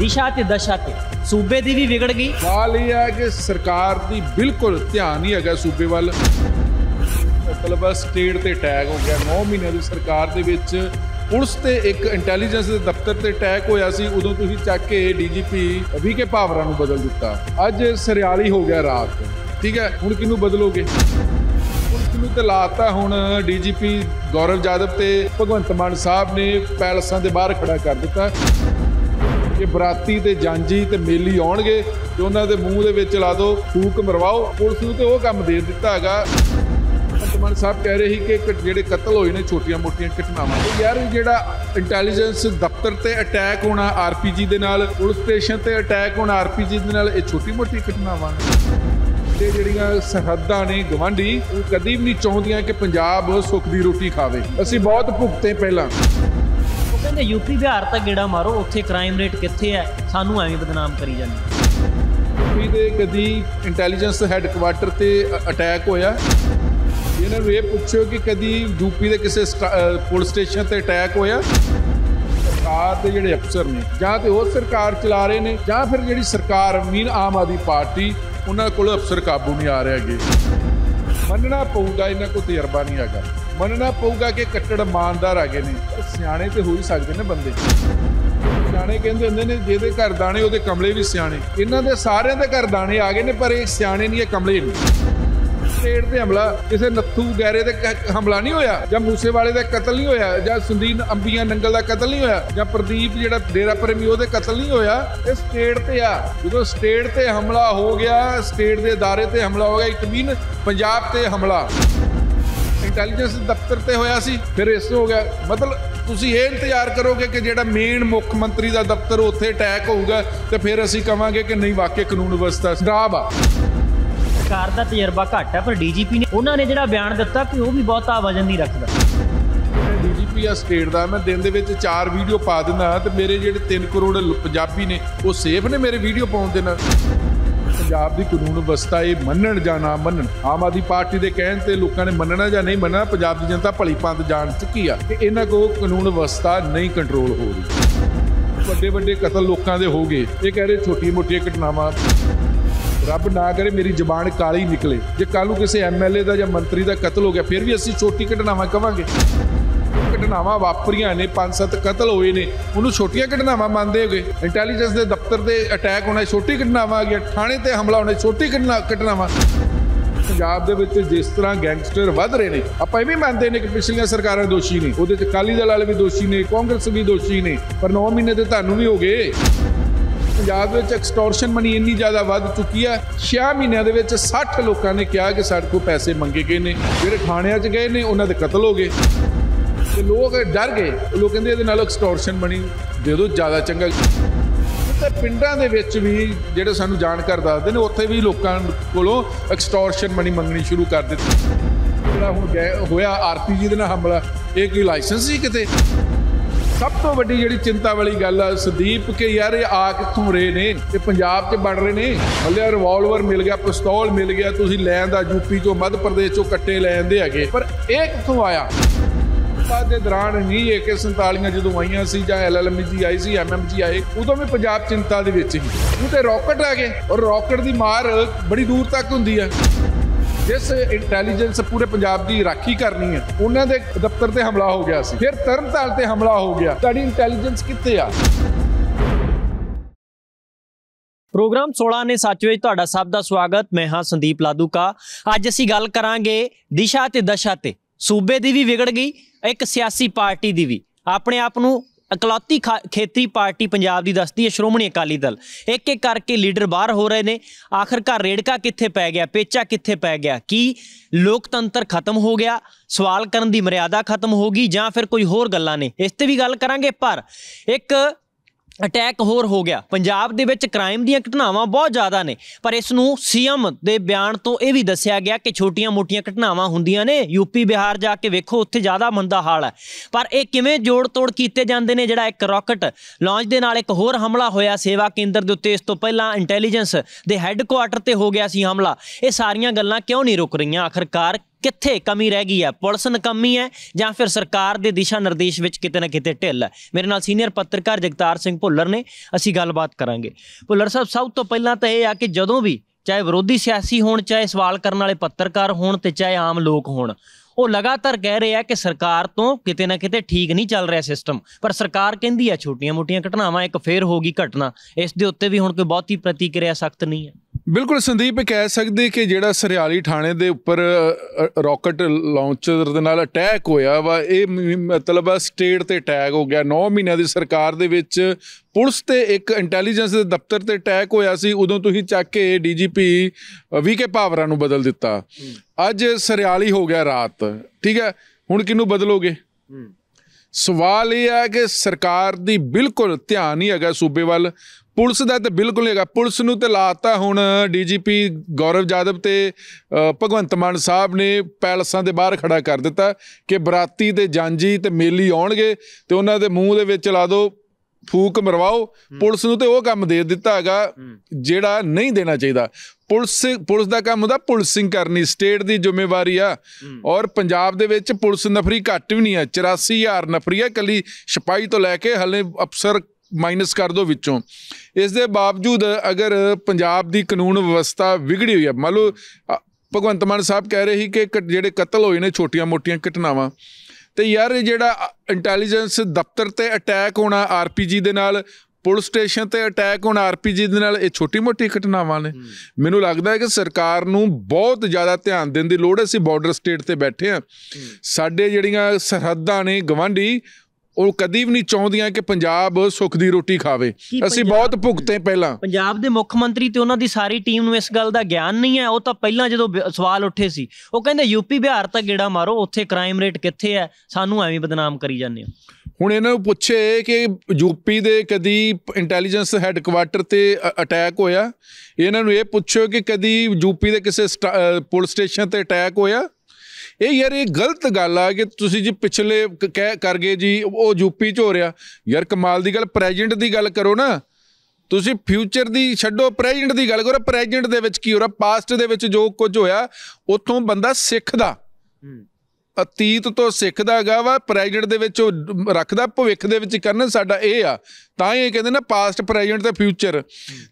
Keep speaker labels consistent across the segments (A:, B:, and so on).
A: ਦਿਸ਼ਾ ਤੇ ਦਸ਼ਾ ਤੇ ਸੂਬੇ ਦੀ ਵੀ ਵਿਗੜ ਗਈ ਸਵਾਲ ਇਹ ਹੈ ਕਿ ਸਰਕਾਰ ਦੀ ਬਿਲਕੁਲ ਧਿਆਨ ਨਹੀਂ ਹੈਗਾ ਸੂਬੇ ਵੱਲ ਮਤਲਬ ਸਟੇਟ ਤੇ ਟੈਗ ਹੋ ਗਿਆ 9 ਮਹੀਨੇ ਦੀ ਸਰਕਾਰ ਦੇ ਵਿੱਚ ਪੁਲਿਸ ਤੇ ਇੱਕ ਇੰਟੈਲੀਜੈਂਸ ਦੇ ਦਫ਼ਤਰ ਤੇ ਅਟੈਕ ਹੋਇਆ ਸੀ ਉਦੋਂ ਤੁਸੀਂ ਚੱਕ ਕੇ ਡੀਜੀਪੀ ਅਭੀ ਕੇ ਪਾਵਰਾ ਨੂੰ ਬਦਲ ਦਿੱਤਾ ਅੱਜ ਸਰਿਆਲੀ ਹੋ ਗਿਆ ਰਾਤ ਠੀਕ ਹੈ ਹੁਣ ਕਿਹਨੂੰ ਬਦਲੋਗੇ ਪੁਲਿਸ ਨੂੰ ਤੇ ਲਾਤਾ ਹੁਣ ਡੀਜੀਪੀ ਗੌਰਵ ਜਾਦਵ ਤੇ ਭਗਵੰਤ ਮਾਨ ਸਾਹਿਬ ਨੇ ਪੈਲਸਾਂ ਦੇ ਬਾਹਰ ਖੜਾ ਕਰ ਦਿੱਤਾ ਕਿ ਬਰਾਤੀ ਤੇ ਜਾਂਜੀ ਤੇ ਮੇਲੀ ਆਉਣਗੇ ਤੇ ਉਹਨਾਂ ਦੇ ਮੂੰਹ ਦੇ ਵਿੱਚ ਲਾ ਦੋ ਫੂਕ ਮਰਵਾਓ ਪੁਲਿਸ ਨੂੰ ਤੇ ਉਹ ਕੰਮ ਦੇ ਦਿੱਤਾ ਹੈਗਾ ਮਨ ਸਾਹਿਬ ਕਹਿ ਰਹੇ ਸੀ ਕਿ ਜਿਹੜੇ ਕਤਲ ਹੋਏ ਨੇ ਛੋਟੀਆਂ-ਮੋਟੀਆਂ ਘਟਨਾਵਾਂ ਤੇ ਯਾਰ ਜਿਹੜਾ ਇੰਟੈਲੀਜੈਂਸ ਦਫ਼ਤਰ ਤੇ ਅਟੈਕ ਹੋਣਾ ਆਰਪੀਜੀ ਦੇ ਨਾਲ ਪੁਲਿਸ ਸਟੇਸ਼ਨ ਤੇ ਅਟੈਕ ਹੋਣਾ ਆਰਪੀਜੀ ਦੇ ਨਾਲ ਇਹ ਛੋਟੀ-ਮੋਟੀ ਘਟਨਾਵਾਂ ਨੇ ਤੇ ਜਿਹੜੀਆਂ ਸਰਹੱਦਾਂ ਨੇ ਗਵਾਂਢੀ ਉਹ ਕਦੀ ਵੀ ਨਹੀਂ ਚਾਹੁੰਦੀਆਂ ਕਿ ਪੰਜਾਬ ਸੁੱਖ ਦੀ ਰੋਟੀ ਖਾਵੇ ਅਸੀਂ ਬਹੁਤ ਭੁਗਤੇ ਪਹਿਲਾਂ
B: ਕਹਿੰਦੇ ਯੂਪੀ ਬਿਹਾਰ ਤਾਂ ਗੇੜਾ ਮਾਰੋ ਉੱਥੇ ਕ੍ਰਾਈਮ ਰੇਟ ਕਿੱਥੇ ਹੈ ਸਾਨੂੰ ਐਵੇਂ ਬਦਨਾਮ ਕਰੀ ਜਾਂਦੇ ਯੂਪੀ ਦੇ ਕਦੀ ਇੰਟੈਲੀਜੈਂਸ
A: ਹੈੱਡ ਕੁਆਰਟਰ ਤੇ ਅਟੈਕ ਹੋਇਆ ਇਹਨਾਂ ਨੂੰ ਇਹ ਪੁੱਛਿਓ ਕਿ ਕਦੀ ਯੂਪੀ ਦੇ ਕਿਸੇ ਪੁਲਿਸ ਸਟੇਸ਼ਨ ਤੇ ਅਟੈਕ ਹੋਇਆ ਸਰਕਾਰ ਦੇ ਜਿਹੜੇ ਅਫਸਰ ਨੇ ਜਾਂ ਤੇ ਉਹ ਸਰਕਾਰ ਚਲਾ ਰਹੇ ਨੇ ਜਾਂ ਫਿਰ ਜਿਹੜੀ ਸਰਕਾਰ ਮੀਨ ਆਮ ਆਦੀ ਪਾਰਟੀ ਉਹਨਾਂ ਕੋਲ ਅਫਸਰ ਕਾਬੂ ਨਹੀਂ ਆ ਰਹੇ ਹੈਗੇ ਮੰਨਣਾ ਪਊਗਾ ਇਹਨਾਂ ਕੋ ਤਜਰਬਾ ਨਹੀਂ ਹੈਗਾ ਮੰਨਣਾ ਪਊਗਾ ਕਿ ਕੱਟੜ ਇਮਾਨਦਾਰ ਹੈਗੇ ਨੇ ਉਹ ਸਿਆਣੇ ਤੇ ਹੋ ਹੀ ਸਕਦੇ ਨੇ ਬੰਦੇ ਸਿਆਣੇ ਕਹਿੰਦੇ ਹੁੰਦੇ ਨੇ ਜਿਹਦੇ ਘਰ ਦਾਣੇ ਉਹਦੇ ਕਮਲੇ ਵੀ ਸਿਆਣੇ ਇਹਨਾਂ ਦੇ ਸਾਰਿਆਂ ਦੇ ਘਰ ਦਾਣੇ ਆ ਗਏ ਨੇ ਪਰ ਇਹ ਸਿਆਣੇ ਨਹੀਂ ਇਹ ਕਮਲੇ ਨਹੀਂ ਸਟੇਟ ਤੇ ਹਮਲਾ ਕਿਸੇ ਨੱਥੂ ਗੈਰੇ ਤੇ ਹਮਲਾ ਨਹੀਂ ਹੋਇਆ ਜਾਂ ਮੂਸੇ ਵਾਲੇ ਦਾ ਕਤਲ ਨਹੀਂ ਹੋਇਆ ਜਾਂ ਸੰਦੀਨ ਅੰਬੀਆਂ ਨੰਗਲ ਦਾ ਕਤਲ ਨਹੀਂ ਹੋਇਆ ਜਾਂ ਪ੍ਰਦੀਪ ਜਿਹੜਾ ਡੇਰਾ ਪ੍ਰੇਮੀ ਉਹਦੇ ਕਤਲ ਨਹੀਂ ਹੋਇਆ ਇਹ ਸਟੇਟ ਤੇ ਆ ਜਦੋਂ ਸਟੇਟ ਤੇ ਹਮਲਾ ਹੋ ਗਿਆ ਸਟੇਟ ਦੇ ادارے ਤੇ ਹਮਲਾ ਹੋ ਗਿਆ ਇਟ ਮੀਨ ਪੰਜਾਬ ਤੇ ਹਮਲਾ ਇੰਟੈਲੀਜੈਂਸ ਦਫ਼ਤਰ ਤੇ ਹੋਇਆ ਸੀ ਫਿਰ ਇਸ ਹੋ ਗਿਆ ਮਤਲਬ ਤੁਸੀਂ ਇਹ ਇੰਤਜ਼ਾਰ ਕਰੋਗੇ ਕਿ ਜਿਹੜਾ ਮੇਨ ਮੁੱਖ ਮੰਤਰੀ ਦਾ ਦਫ਼ਤਰ ਉੱਥੇ ਅਟੈਕ ਹੋਊਗਾ ਤੇ ਫਿਰ ਅਸੀਂ ਕਵਾਂਗੇ ਕਿ ਨਹੀਂ ਵਾਕਿਆ ਕਾਨੂੰਨ ਵਿਵਸਥਾ ਖਰਾਬ ਆ
B: ਸਰਕਾਰ ਦਾ ਤਜਰਬਾ ਘੱਟ ਹੈ ਪਰ ਡੀਜੀਪੀ ਨੇ ਉਹਨਾਂ ਨੇ ਜਿਹੜਾ ਬਿਆਨ ਦਿੱਤਾ ਕਿ ਉਹ ਵੀ ਬਹੁਤਾ ਵਜਨ ਨਹੀਂ ਰੱਖਦਾ
A: ਡੀਜੀਪੀ ਆ ਸਟੇਟ ਦਾ ਮੈਂ ਦਿਨ ਦੇ ਵਿੱਚ ਚਾਰ ਵੀਡੀਓ ਪਾ ਦਿੰਦਾ ਤੇ ਮੇਰੇ ਜਿਹੜੇ 3 ਕਰੋੜ ਪੰਜਾਬੀ ਨੇ ਉਹ ਸੇਫ ਨੇ ਮੇਰੇ ਵੀਡੀਓ ਪਾਉਣ ਦੇ ਨਾਲ ਪੰਜਾਬ ਦੀ ਕਾਨੂੰਨ ਵਿਵਸਥਾ ਇਹ ਮੰਨਣ ਜਾਣਾ ਮੰਨਣ ਆਮ ਆਦੀ ਪਾਰਟੀ ਦੇ ਕਹਿਣ ਤੇ ਲੋਕਾਂ ਨੇ ਮੰਨਣਾ ਜਾਂ ਨਹੀਂ ਮੰਨਣਾ ਪੰਜਾਬ ਦੀ ਜਨਤਾ ਭਲੀ ਪੰਦ ਜਾਣ ਚੁੱਕੀ ਆ ਕਿ ਇਹਨਾਂ ਕੋ ਕਾਨੂੰਨ ਵਿਵਸਥਾ ਨਹੀਂ ਕੰਟਰੋਲ ਹੋ ਰਹੀ ਵੱਡੇ ਵੱਡੇ ਕਤਲ ਲੋਕਾਂ ਦੇ ਹੋ ਗਏ ਇਹ ਕਹਿ ਰਹੇ ਛੋਟੀ ਮੋਟੀ ਘਟਨਾਵਾਂ ਰੱਬ ਨਾ ਕਰੇ ਮੇਰੀ ਜ਼ਬਾਨ ਕਾਲੀ ਨਿਕਲੇ ਜੇ ਕੱਲ ਨੂੰ ਕਿਸੇ ਐਮਐਲਏ ਦਾ ਜਾਂ ਮੰਤਰੀ ਦਾ ਕਤਲ ਹੋ ਗਿਆ ਫਿਰ ਵੀ ਅਸੀਂ ਛੋਟੀ ਘਟਨਾਵਾਂ ਕਵਾਂਗੇ ਘਟਨਾਵਾਂ ਵਾਪਰੀਆਂ ਨੇ ਪੰਜ ਸੱਤ ਕਤਲ ਹੋਏ ਨੇ ਉਹਨੂੰ ਛੋਟੀਆਂ ਘਟਨਾਵਾਂ ਮੰਨਦੇ ਹੋਗੇ ਇੰਟੈਲੀਜੈਂਸ ਦੇ ਦਫ਼ਤਰ ਦੇ ਅਟੈਕ ਹੋਣਾ ਛੋਟੀ ਘਟਨਾਵਾਂ ਆ ਗਿਆ ਥਾਣੇ ਤੇ ਹਮਲਾ ਹੋਣਾ ਛੋਟੀ ਘਟਨਾਵਾਂ ਪੰਜਾਬ ਦੇ ਵਿੱਚ ਜਿਸ ਤਰ੍ਹਾਂ ਗੈਂਗਸਟਰ ਵੱਧ ਰਹੇ ਨੇ ਆਪਾਂ ਇਹ ਵੀ ਮੰਨਦੇ ਨੇ ਕਿ ਪਿਛਲੀਆਂ ਸਰਕਾਰਾਂ ਦੋਸ਼ੀ ਨੇ ਉਹਦੇ ਚ ਕਾਲੀ ਦਲ ਵਾਲੇ ਵੀ ਦੋਸ਼ੀ ਨੇ ਕਾਂਗਰਸ ਵੀ ਦੋਸ਼ੀ ਨੇ ਪਰ 9 ਮਹੀਨੇ ਤੇ ਤੁਹਾਨੂੰ ਵੀ ਹੋਗੇ ਪੰਜਾਬ ਵਿੱਚ ਐਕਸਟੋਰਸ਼ਨ ਮਨੀ ਇੰਨੀ ਜ਼ਿਆਦਾ ਵੱਧ ਚੁੱਕੀ ਹੈ 6 ਮਹੀਨਿਆਂ ਦੇ ਵਿੱਚ 60 ਲੋਕਾਂ ਨੇ ਕਿਹਾ ਕਿ ਸਾਡੇ ਕੋਲ ਪੈਸੇ ਮੰਗੇ ਗਏ ਨੇ ਜਿਹੜੇ ਥਾਣਿਆਂ 'ਚ ਗਏ ਨੇ ਉਹਨਾਂ ਦੇ ਕਤਲ ਹੋ ਗਏ ਤੇ ਲੋਕ ਡਰ ਗਏ ਲੋਕ ਕਹਿੰਦੇ ਇਹਦੇ ਨਾਲ ਐਕਸਟੋਰਸ਼ਨ ਮਨੀ ਦੇ ਦੋ ਜ਼ਿਆਦਾ ਚੰਗਾ ਤੇ ਪਿੰਡਾਂ ਦੇ ਵਿੱਚ ਵੀ ਜਿਹੜੇ ਸਾਨੂੰ ਜਾਣਕਾਰ ਦੱਸਦੇ ਨੇ ਉੱਥੇ ਵੀ ਲੋਕਾਂ ਕੋਲੋਂ ਐਕਸਟੋਰਸ਼ਨ ਮਨੀ ਮੰਗਣੀ ਸ਼ੁਰੂ ਕਰ ਦਿੱਤੀ ਜਿਹੜਾ ਹੁਣ ਹੋਇਆ ਆਰਪੀਜੀ ਦੇ ਨਾਲ ਹਮਲਾ ਇਹ ਕੋਈ ਲਾਇਸੈਂਸ ਹੀ ਕਿਤੇ ਸਭ ਤੋਂ ਵੱਡੀ ਜਿਹੜੀ ਚਿੰਤਾ ਵਾਲੀ ਗੱਲ ਆ ਸਦੀਪ ਕਿ ਯਾਰ ਇਹ ਆ ਕਿੱਥੋਂ ਰੇ ਨੇ ਤੇ ਪੰਜਾਬ 'ਚ ਬਣ ਰਹੇ ਨੇ ਹੱਲੇ ਰਿਵਾਲਵਰ ਮਿਲ ਗਿਆ ਪਿਸਤੌਲ ਮਿਲ ਗਿਆ ਤੁਸੀਂ ਲੈਣ ਦਾ ਯੂਪੀ ਤੋਂ ਮੱਧ ਪ੍ਰਦੇਸ਼ ਤੋਂ ਕੱਟੇ ਲੈਣ ਦੇ ਹੈਗੇ ਪਰ ਇਹ ਕਿੱਥੋਂ ਆਇਆ ਬਾਅਦ ਦੇ ਦੌਰਾਨ ਕਿ 47 ਜਦੋਂ ਆਈਆਂ ਸੀ ਜਾਂ LLMG ਆਈ ਸੀ ਐਮਐਮਜੀ ਆਏ ਉਦੋਂ ਵੀ ਪੰਜਾਬ ਚਿੰਤਾ ਦੇ ਵਿੱਚ ਹੀ ਉਹ ਤੇ ਰਾਕਟ ਆ ਗਏ ਔਰ ਰਾਕਟ ਦੀ ਮਾਰ ਬੜੀ ਦੂਰ ਤੱਕ ਹੁੰਦੀ ਹੈ ਜਿਸ ਇੰਟੈਲੀਜੈਂਸ ਪੂਰੇ ਪੰਜਾਬ ਦੀ ਰਾਖੀ ਕਰਨੀ ਹੈ ਉਹਨਾਂ ਦੇ ਦਫ਼ਤਰ ਤੇ ਹਮਲਾ ਹੋ ਗਿਆ ਸੀ ਫਿਰ ਤਰਨਤਾਲ ਤੇ ਹਮਲਾ ਹੋ ਗਿਆ ਤੁਹਾਡੀ ਇੰਟੈਲੀਜੈਂਸ ਕਿੱਥੇ ਆ
B: ਪ੍ਰੋਗਰਾਮ 16 ਨੇ ਸੱਚ ਵਿੱਚ ਤੁਹਾਡਾ ਸਭ ਦਾ ਸਵਾਗਤ ਮੈਂ ਹਾਂ ਸੰਦੀਪ ਲਾਦੂਕਾ ਅੱਜ ਅਸੀਂ ਗੱਲ ਕਰਾਂਗੇ ਦਿਸ਼ਾ ਤੇ ਦਸ਼ਾ ਤੇ ਸੂਬੇ ਦੀ ਵੀ ਵਿਗੜ ਗਈ ਇੱਕ ਸਿਆਸੀ ਪਾਰਟੀ ਦੀ ਵੀ ਆਪਣੇ ਆਪ ਨੂੰ ਇਕਲੌਤੀ ਖੇਤਰੀ ਪਾਰਟੀ ਪੰਜਾਬ ਦੀ ਦੱਸਦੀ ਹੈ ਸ਼੍ਰੋਮਣੀ ਅਕਾਲੀ ਦਲ ਇੱਕ ਇੱਕ ਕਰਕੇ ਲੀਡਰ ਬਾਹਰ ਹੋ ਰਹੇ ਨੇ ਆਖਰਕਾਰ ਰੇੜਕਾ ਕਿੱਥੇ ਪੈ ਗਿਆ ਪੇਚਾ ਕਿੱਥੇ ਪੈ ਗਿਆ ਕੀ ਲੋਕਤੰਤਰ ਖਤਮ ਹੋ ਗਿਆ ਸਵਾਲ ਕਰਨ ਦੀ ਮਰਿਆਦਾ ਖਤਮ ਹੋ ਗਈ ਜਾਂ ਫਿਰ ਕੋਈ ਹੋਰ ਗੱਲਾਂ ਨੇ ਇਸ ਤੇ ਵੀ ਗੱਲ ਕਰਾਂਗੇ ਪਰ ਇੱਕ ਅਟੈਕ ਹੋਰ ਹੋ ਗਿਆ ਪੰਜਾਬ ਦੇ ਵਿੱਚ ਕ੍ਰਾਈਮ ਦੀਆਂ ਘਟਨਾਵਾਂ ਬਹੁਤ ਜ਼ਿਆਦਾ ਨੇ ਪਰ ਇਸ ਨੂੰ ਸੀਐਮ ਦੇ ਬਿਆਨ ਤੋਂ ਇਹ ਵੀ ਦੱਸਿਆ ਗਿਆ ਕਿ ਛੋਟੀਆਂ-ਮੋਟੀਆਂ ਘਟਨਾਵਾਂ ਹੁੰਦੀਆਂ ਨੇ ਯੂਪੀ ਬਿਹਾਰ ਜਾ ਕੇ ਵੇਖੋ ਉੱਥੇ ਜ਼ਿਆਦਾ ਮੰਦਾ ਹਾਲ ਹੈ ਪਰ ਇਹ ਕਿਵੇਂ ਜੋੜ-ਤੋੜ ਕੀਤੇ ਜਾਂਦੇ ਨੇ ਜਿਹੜਾ ਇੱਕ ਰਾਕਟ ਲਾਂਚ ਦੇ ਨਾਲ ਇੱਕ ਹੋਰ ਹਮਲਾ ਹੋਇਆ ਸੇਵਾ ਕੇਂਦਰ ਦੇ ਉੱਤੇ ਇਸ ਤੋਂ ਪਹਿਲਾਂ ਇੰਟੈਲੀਜੈਂਸ ਦੇ ਹੈੱਡਕੁਆਰਟਰ ਤੇ ਹੋ ਗਿਆ ਸੀ ਹਮਲਾ ਇਹ ਸਾਰੀਆਂ ਗੱਲਾਂ ਕਿਉਂ ਨਹੀਂ ਰੁਕ ਰਹੀਆਂ ਆਖਰਕਾਰ ਕਿੱਥੇ ਕਮੀ ਰਹਿ ਗਈ ਹੈ ਪੁਲਿਸ ਨਕਮੀ ਹੈ ਜਾਂ ਫਿਰ ਸਰਕਾਰ ਦੇ ਦਿਸ਼ਾ ਨਿਰਦੇਸ਼ ਵਿੱਚ ਕਿਤੇ ਨਾ ਕਿਤੇ ਢਿੱਲ ਹੈ ਮੇਰੇ ਨਾਲ ਸੀਨੀਅਰ ਪੱਤਰਕਾਰ ਜਗਤਾਰ ਸਿੰਘ ਭੁੱਲਰ ਨੇ ਅਸੀਂ ਗੱਲਬਾਤ ਕਰਾਂਗੇ ਭੁੱਲਰ ਸਾਹਿਬ ਸਭ ਤੋਂ ਪਹਿਲਾਂ ਤਾਂ ਇਹ ਆ ਕਿ ਜਦੋਂ ਵੀ ਚਾਹੇ ਵਿਰੋਧੀ ਸਿਆਸੀ ਹੋਣ ਚਾਹੇ ਸਵਾਲ ਕਰਨ ਵਾਲੇ ਪੱਤਰਕਾਰ ਹੋਣ ਤੇ ਚਾਹੇ ਆਮ ਲੋਕ ਹੋਣ ਉਹ ਲਗਾਤਾਰ ਕਹਿ ਰਹੇ ਆ ਕਿ ਸਰਕਾਰ ਤੋਂ ਕਿਤੇ ਨਾ ਕਿਤੇ ਠੀਕ ਨਹੀਂ ਚੱਲ ਰਿਹਾ ਸਿਸਟਮ ਪਰ ਸਰਕਾਰ ਕਹਿੰਦੀ ਆ ਛੋਟੀਆਂ-ਮੋਟੀਆਂ ਘਟਨਾਵਾਂ ਇੱਕ ਫੇਰ ਹੋਗੀ ਘਟਨਾ ਇਸ ਦੇ ਉੱਤੇ ਵੀ ਹੁਣ ਕੋਈ ਬਹੁਤੀ ਪ੍ਰਤੀਕਿਰਿਆ ਸਖਤ ਨਹੀਂ ਹੈ
A: ਬਿਲਕੁਲ ਸੰਦੀਪ ਕਹਿ ਸਕਦੇ ਕਿ ਜਿਹੜਾ ਸਰਿਆਲੀ ਥਾਣੇ ਦੇ ਉੱਪਰ ਰਾਕਟ ਲਾਂਚਰ ਦੇ ਨਾਲ ਅਟੈਕ ਹੋਇਆ ਵਾ ਇਹ ਮਤਲਬ ਆ ਸਟੇਟ ਤੇ ਅਟੈਕ ਹੋ ਗਿਆ 9 ਮਹੀਨਿਆਂ ਦੀ ਸਰਕਾਰ ਦੇ ਵਿੱਚ ਪੁਲਿਸ ਤੇ ਇੱਕ ਇੰਟੈਲੀਜੈਂਸ ਦੇ ਦਫ਼ਤਰ ਤੇ ਅਟੈਕ ਹੋਇਆ ਸੀ ਉਦੋਂ ਤੁਸੀਂ ਚੱਕ ਕੇ ਡੀਜੀਪੀ ਵੀਕੇ ਪਾਵਰਾ ਨੂੰ ਬਦਲ ਦਿੱਤਾ ਅੱਜ ਸਰਿਆਲੀ ਹੋ ਗਿਆ ਰਾਤ ਠੀਕ ਹੈ ਹੁਣ ਕਿਹਨੂੰ ਬਦਲੋਗੇ ਸਵਾਲ ਇਹ ਹੈ ਕਿ ਸਰਕਾਰ ਦੀ ਬਿਲਕੁਲ ਧਿਆਨ ਹੀ ਹੈਗਾ ਸੂਬੇ ਵੱਲ ਪੁਲਿਸ ਦਾ ਤੇ ਬਿਲਕੁਲ ਨਹੀਂ ਹੈਗਾ ਪੁਲਿਸ ਨੂੰ ਤੇ ਲਾਤਾ ਹੁਣ ਡੀਜੀਪੀ ਗੌਰਵ ਜਾਦਵ ਤੇ ਭਗਵੰਤ ਮਾਨ ਸਾਹਿਬ ਨੇ ਪੈਲਸਾਂ ਦੇ ਬਾਹਰ ਖੜਾ ਕਰ ਦਿੱਤਾ ਕਿ ਬਰਾਤੀ ਤੇ ਜਾਂਜੀ ਤੇ ਮੇਲੀ ਆਉਣਗੇ ਤੇ ਉਹਨਾਂ ਦੇ ਮੂੰਹ ਦੇ ਵਿੱਚ ਲਾ ਦੋ ਫੂਕ ਮਰਵਾਓ ਪੁਲਿਸ ਨੂੰ ਤੇ ਉਹ ਕੰਮ ਦੇ ਦਿੱਤਾ ਹੈਗਾ ਜਿਹੜਾ ਨਹੀਂ ਦੇਣਾ ਚਾਹੀਦਾ ਪੁਲਿਸ ਪੁਲਿਸ ਦਾ ਕੰਮ ਹੁੰਦਾ ਪੁਲਿਸਿੰਗ ਕਰਨੀ ਸਟੇਟ ਦੀ ਜ਼ਿੰਮੇਵਾਰੀ ਆ ਔਰ ਪੰਜਾਬ ਦੇ ਵਿੱਚ ਪੁਲਿਸ ਨਫਰੀ ਘੱਟ ਵੀ ਨਹੀਂ ਆ 84000 ਨਫਰੀ ਆ ਕੱਲੀ ਸਿਪਾਈ ਤੋਂ ਲੈ ਕੇ ਹਲੇ ਅਫਸਰ ਮਾਈਨਸ ਕਰ ਦੋ ਵਿੱਚੋਂ ਇਸ ਦੇ ਬਾਵਜੂਦ ਅਗਰ ਪੰਜਾਬ ਦੀ ਕਾਨੂੰਨ ਵਿਵਸਥਾ ਵਿਗੜੀ ਹੋਈ ਹੈ ਮੰਨ ਲਓ ਭਗਵੰਤ ਮਾਨ ਸਾਹਿਬ ਕਹਿ ਰਹੇ ਸੀ ਕਿ ਜਿਹੜੇ ਕਤਲ ਹੋਏ ਨੇ ਛੋਟੀਆਂ-ਮੋਟੀਆਂ ਘਟਨਾਵਾਂ ਤੇ ਯਾਰ ਜਿਹੜਾ ਇੰਟੈਲੀਜੈਂਸ ਦਫ਼ਤਰ ਤੇ ਅਟੈਕ ਹੋਣਾ ਆਰਪੀਜੀ ਦੇ ਨਾਲ ਪੁਲਿਸ ਸਟੇਸ਼ਨ ਤੇ ਅਟੈਕ ਹੋਣਾ ਆਰਪੀਜੀ ਦੇ ਨਾਲ ਇਹ ਛੋਟੀ-ਮੋਟੀ ਘਟਨਾਵਾਂ ਨੇ ਮੈਨੂੰ ਲੱਗਦਾ ਹੈ ਕਿ ਸਰਕਾਰ ਨੂੰ ਬਹੁਤ ਜ਼ਿਆਦਾ ਧਿਆਨ ਦੇਣ ਦੀ ਲੋੜ ਹੈ ਸੀ ਬਾਰਡਰ ਸਟੇਟ ਤੇ ਬੈਠੇ ਆ ਸਾਡੇ ਜਿਹੜੀਆਂ ਸਰਹੱਦਾਂ ਨੇ ਗਵਾਂਢੀ ਉਹ ਕਦੀ ਵੀ ਨਹੀਂ ਚਾਹੁੰਦੀਆਂ ਕਿ ਪੰਜਾਬ ਸੁੱਖ ਦੀ ਰੋਟੀ ਖਾਵੇ ਅਸੀਂ ਬਹੁਤ ਭੁਗਤੇ ਪਹਿਲਾਂ
B: ਪੰਜਾਬ ਦੇ ਮੁੱਖ ਮੰਤਰੀ ਤੇ ਉਹਨਾਂ ਦੀ ਸਾਰੀ ਟੀਮ ਨੂੰ ਇਸ ਗੱਲ ਦਾ ਗਿਆਨ ਨਹੀਂ ਹੈ ਉਹ ਤਾਂ ਪਹਿਲਾਂ ਜਦੋਂ ਸਵਾਲ ਉੱਠੇ ਸੀ ਉਹ ਕਹਿੰਦੇ ਯੂਪੀ ਬਿਹਾਰ ਤਾਂ ਗੇੜਾ ਮਾਰੋ ਉੱਥੇ ਕ੍ਰਾਈਮ ਰੇਟ ਕਿੱਥੇ ਹੈ ਸਾਨੂੰ ਐਵੇਂ ਬਦਨਾਮ ਕਰੀ ਜਾਂਦੇ ਹੋ
A: ਹੁਣ ਇਹਨਾਂ ਨੂੰ ਪੁੱਛੇ ਕਿ ਯੂਪੀ ਦੇ ਕਦੀ ਇੰਟੈਲੀਜੈਂਸ ਹੈੱਡਕੁਆਰਟਰ ਤੇ ਅਟੈਕ ਹੋਇਆ ਇਹਨਾਂ ਨੂੰ ਇਹ ਪੁੱਛੋ ਕਿ ਕਦੀ ਯੂਪੀ ਦੇ ਕਿਸੇ ਪੁਲਿਸ ਸਟੇਸ਼ਨ ਤੇ ਅਟੈਕ ਹੋਇਆ ਇਹ ਯਾਰ ਇਹ ਗਲਤ ਗੱਲ ਆ ਕਿ ਤੁਸੀਂ ਜੀ ਪਿਛਲੇ ਕਹਿ ਕਰ ਗਏ ਜੀ ਉਹ ਯੂਪੀ ਚ ਹੋ ਰਿਹਾ ਯਾਰ ਕਮਾਲ ਦੀ ਗੱਲ ਪ੍ਰੈਜ਼ੈਂਟ ਦੀ ਗੱਲ ਕਰੋ ਨਾ ਤੁਸੀਂ ਫਿਊਚਰ ਦੀ ਛੱਡੋ ਪ੍ਰੈਜ਼ੈਂਟ ਦੀ ਗੱਲ ਕਰੋ ਪ੍ਰੈਜ਼ੈਂਟ ਦੇ ਵਿੱਚ ਕੀ ਹੋ ਰਿਹਾ ਪਾਸਟ ਦੇ ਵਿੱਚ ਜੋ ਕੁਝ ਹੋਇਆ ਉਥੋਂ ਬੰਦਾ ਸਿੱਖਦਾ ਹੂੰ ਅਤੀਤ ਤੋਂ ਸਿੱਖਦਾ ਗਾਵਾ ਪ੍ਰੈਜ਼ੈਂਟ ਦੇ ਵਿੱਚ ਉਹ ਰੱਖਦਾ ਭਵਿੱਖ ਦੇ ਵਿੱਚ ਕਰਨ ਸਾਡਾ ਇਹ ਆ ਤਾਂ ਇਹ ਕਹਿੰਦੇ ਨਾ ਪਾਸਟ ਪ੍ਰੈਜ਼ੈਂਟ ਤੇ ਫਿਊਚਰ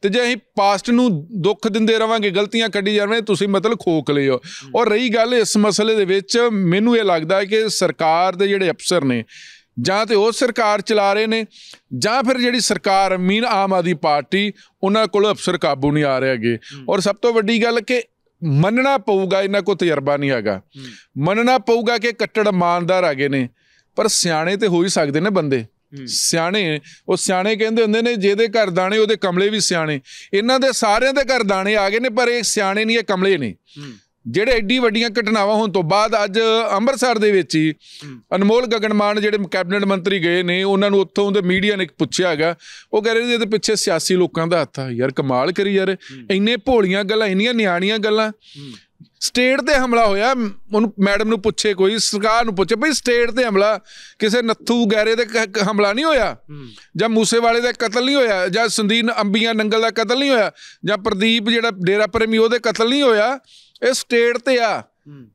A: ਤੇ ਜੇ ਅਸੀਂ ਪਾਸਟ ਨੂੰ ਦੁੱਖ ਦਿੰਦੇ ਰਵਾਂਗੇ ਗਲਤੀਆਂ ਕੱਢੀ ਜਾਵਾਂਗੇ ਤੁਸੀਂ ਮਤਲਬ ਖੋਕ ਲਿਓ ਔਰ ਰਹੀ ਗੱਲ ਇਸ ਮਸਲੇ ਦੇ ਵਿੱਚ ਮੈਨੂੰ ਇਹ ਲੱਗਦਾ ਹੈ ਕਿ ਸਰਕਾਰ ਦੇ ਜਿਹੜੇ ਅਫਸਰ ਨੇ ਜਾਂ ਤੇ ਉਹ ਸਰਕਾਰ ਚਲਾ ਰਹੇ ਨੇ ਜਾਂ ਫਿਰ ਜਿਹੜੀ ਸਰਕਾਰ ਮੀਨ ਆਮ ਆਦੀ ਪਾਰਟੀ ਉਹਨਾਂ ਕੋਲ ਅਫਸਰ ਕਾਬੂ ਨਹੀਂ ਆ ਰਹੇ ਹੈਗੇ ਔਰ ਸਭ ਤੋਂ ਵੱਡੀ ਗੱਲ ਕਿ ਮੰਨਣਾ ਪਊਗਾ ਇਹਨਾਂ ਕੋ ਤਜਰਬਾ ਨਹੀਂ ਹੈਗਾ ਮੰਨਣਾ ਪਊਗਾ ਕਿ ਕੱਟੜ ਇਮਾਨਦਾਰ ਆਗੇ ਨੇ ਪਰ ਸਿਆਣੇ ਤੇ ਹੋ ਹੀ ਸਕਦੇ ਨੇ ਬੰਦੇ ਸਿਆਣੇ ਉਹ ਸਿਆਣੇ ਕਹਿੰਦੇ ਹੁੰਦੇ ਨੇ ਜਿਹਦੇ ਘਰ ਦਾਣੇ ਉਹਦੇ ਕਮਲੇ ਵੀ ਸਿਆਣੇ ਇਹਨਾਂ ਦੇ ਸਾਰਿਆਂ ਦੇ ਘਰ ਦਾਣੇ ਆ ਗਏ ਨੇ ਪਰ ਇਹ ਸਿਆਣੇ ਨਹੀਂ ਇਹ ਕਮਲੇ ਨੇ ਜਿਹੜੇ ਐਡੀ ਵੱਡੀਆਂ ਘਟਨਾਵਾਂ ਹੋਣ ਤੋਂ ਬਾਅਦ ਅੱਜ ਅੰਮ੍ਰਿਤਸਰ ਦੇ ਵਿੱਚ ਹੀ ਅਨਮੋਲ ਗਗਨਮਾਨ ਜਿਹੜੇ ਕੈਬਨਿਟ ਮੰਤਰੀ ਗਏ ਨੇ ਉਹਨਾਂ ਨੂੰ ਉੱਥੋਂ ਦੇ ਮੀਡੀਆ ਨੇ ਪੁੱਛਿਆ ਹੈਗਾ ਉਹ ਕਹਿ ਰਹੇ ਨੇ ਇਹਦੇ ਪਿੱਛੇ ਸਿਆਸੀ ਲੋਕਾਂ ਦਾ ਹੱਥ ਆ ਯਾਰ ਕਮਾਲ ਕਰੀ ਯਾਰ ਇੰਨੇ ਭੋਲੀਆਂ ਗੱਲਾਂ ਇੰਨੀਆਂ ਨਿਆਣੀਆਂ ਗੱਲਾਂ ਸਟੇਟ ਤੇ ਹਮਲਾ ਹੋਇਆ ਉਹਨੂੰ ਮੈਡਮ ਨੂੰ ਪੁੱਛੇ ਕੋਈ ਸਰਕਾਰ ਨੂੰ ਪੁੱਛੇ ਭਈ ਸਟੇਟ ਤੇ ਹਮਲਾ ਕਿਸੇ ਨੱਥੂ ਗੈਰੇ ਦੇ ਹਮਲਾ ਨਹੀਂ ਹੋਇਆ ਜਾਂ ਮੂਸੇ ਵਾਲੇ ਦਾ ਕਤਲ ਨਹੀਂ ਹੋਇਆ ਜਾਂ ਸੰਦੀਨ ਅੰਬੀਆਂ ਨੰਗਲ ਦਾ ਕਤਲ ਨਹੀਂ ਹੋਇਆ ਜਾਂ ਪ੍ਰਦੀਪ ਜਿਹੜਾ ਡੇਰਾ ਪ੍ਰੇਮੀ ਉਹਦੇ ਕਤਲ ਨਹੀਂ ਹੋਇਆ ਇਹ ਸਟੇਟ ਤੇ ਆ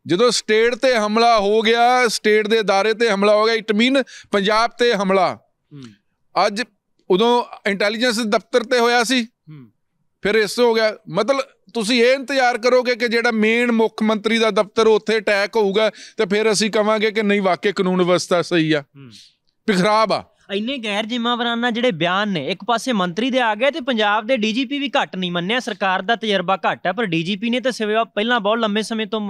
A: ਜਦੋਂ ਸਟੇਟ ਤੇ ਹਮਲਾ ਹੋ ਗਿਆ ਸਟੇਟ ਦੇ ادارے ਤੇ ਹਮਲਾ ਹੋ ਗਿਆ ਇਟ ਮੀਨ ਪੰਜਾਬ ਤੇ ਹਮਲਾ ਅੱਜ ਉਦੋਂ ਇੰਟੈਲੀਜੈਂਸ ਦਫ਼ਤਰ ਤੇ ਹੋਇਆ ਸੀ ਫਿਰ ਇਸ ਹੋ ਗਿਆ ਮਤਲਬ ਤੁਸੀਂ ਇਹ ਇੰਤਜ਼ਾਰ ਕਰੋਗੇ ਕਿ ਜਿਹੜਾ ਮੇਨ ਮੁੱਖ ਮੰਤਰੀ ਦਾ ਦਫ਼ਤਰ ਉੱਥੇ ਅਟੈਕ ਹੋਊਗਾ ਤੇ ਫਿਰ ਅਸੀਂ ਕਵਾਂਗੇ ਕਿ ਨਹੀਂ ਵਾਕਿਆ ਕਾਨੂੰਨ ਵਿਵਸਥਾ ਸਹੀ ਆ
B: ਵੀ ਖਰਾਬ ਆ ਇੰਨੇ ਗੈਰ ਜ਼ਿੰਮੇਵਾਰਾਨਾ ਜਿਹੜੇ ਬਿਆਨ ਨੇ ਇੱਕ ਪਾਸੇ ਮੰਤਰੀ ਦੇ ਆ ਗਏ ਤੇ ਪੰਜਾਬ ਦੇ ਡੀਜੀਪੀ ਵੀ ਘੱਟ ਨਹੀਂ ਮੰਨਿਆ ਸਰਕਾਰ ਦਾ ਤਜਰਬਾ ਘੱਟ ਹੈ ਪਰ ਡੀਜੀਪੀ ਨੇ ਤਾਂ ਸਿਵਾ ਪਹਿਲਾਂ ਬਹੁਤ ਲੰਮੇ ਸਮੇਂ ਤੋਂ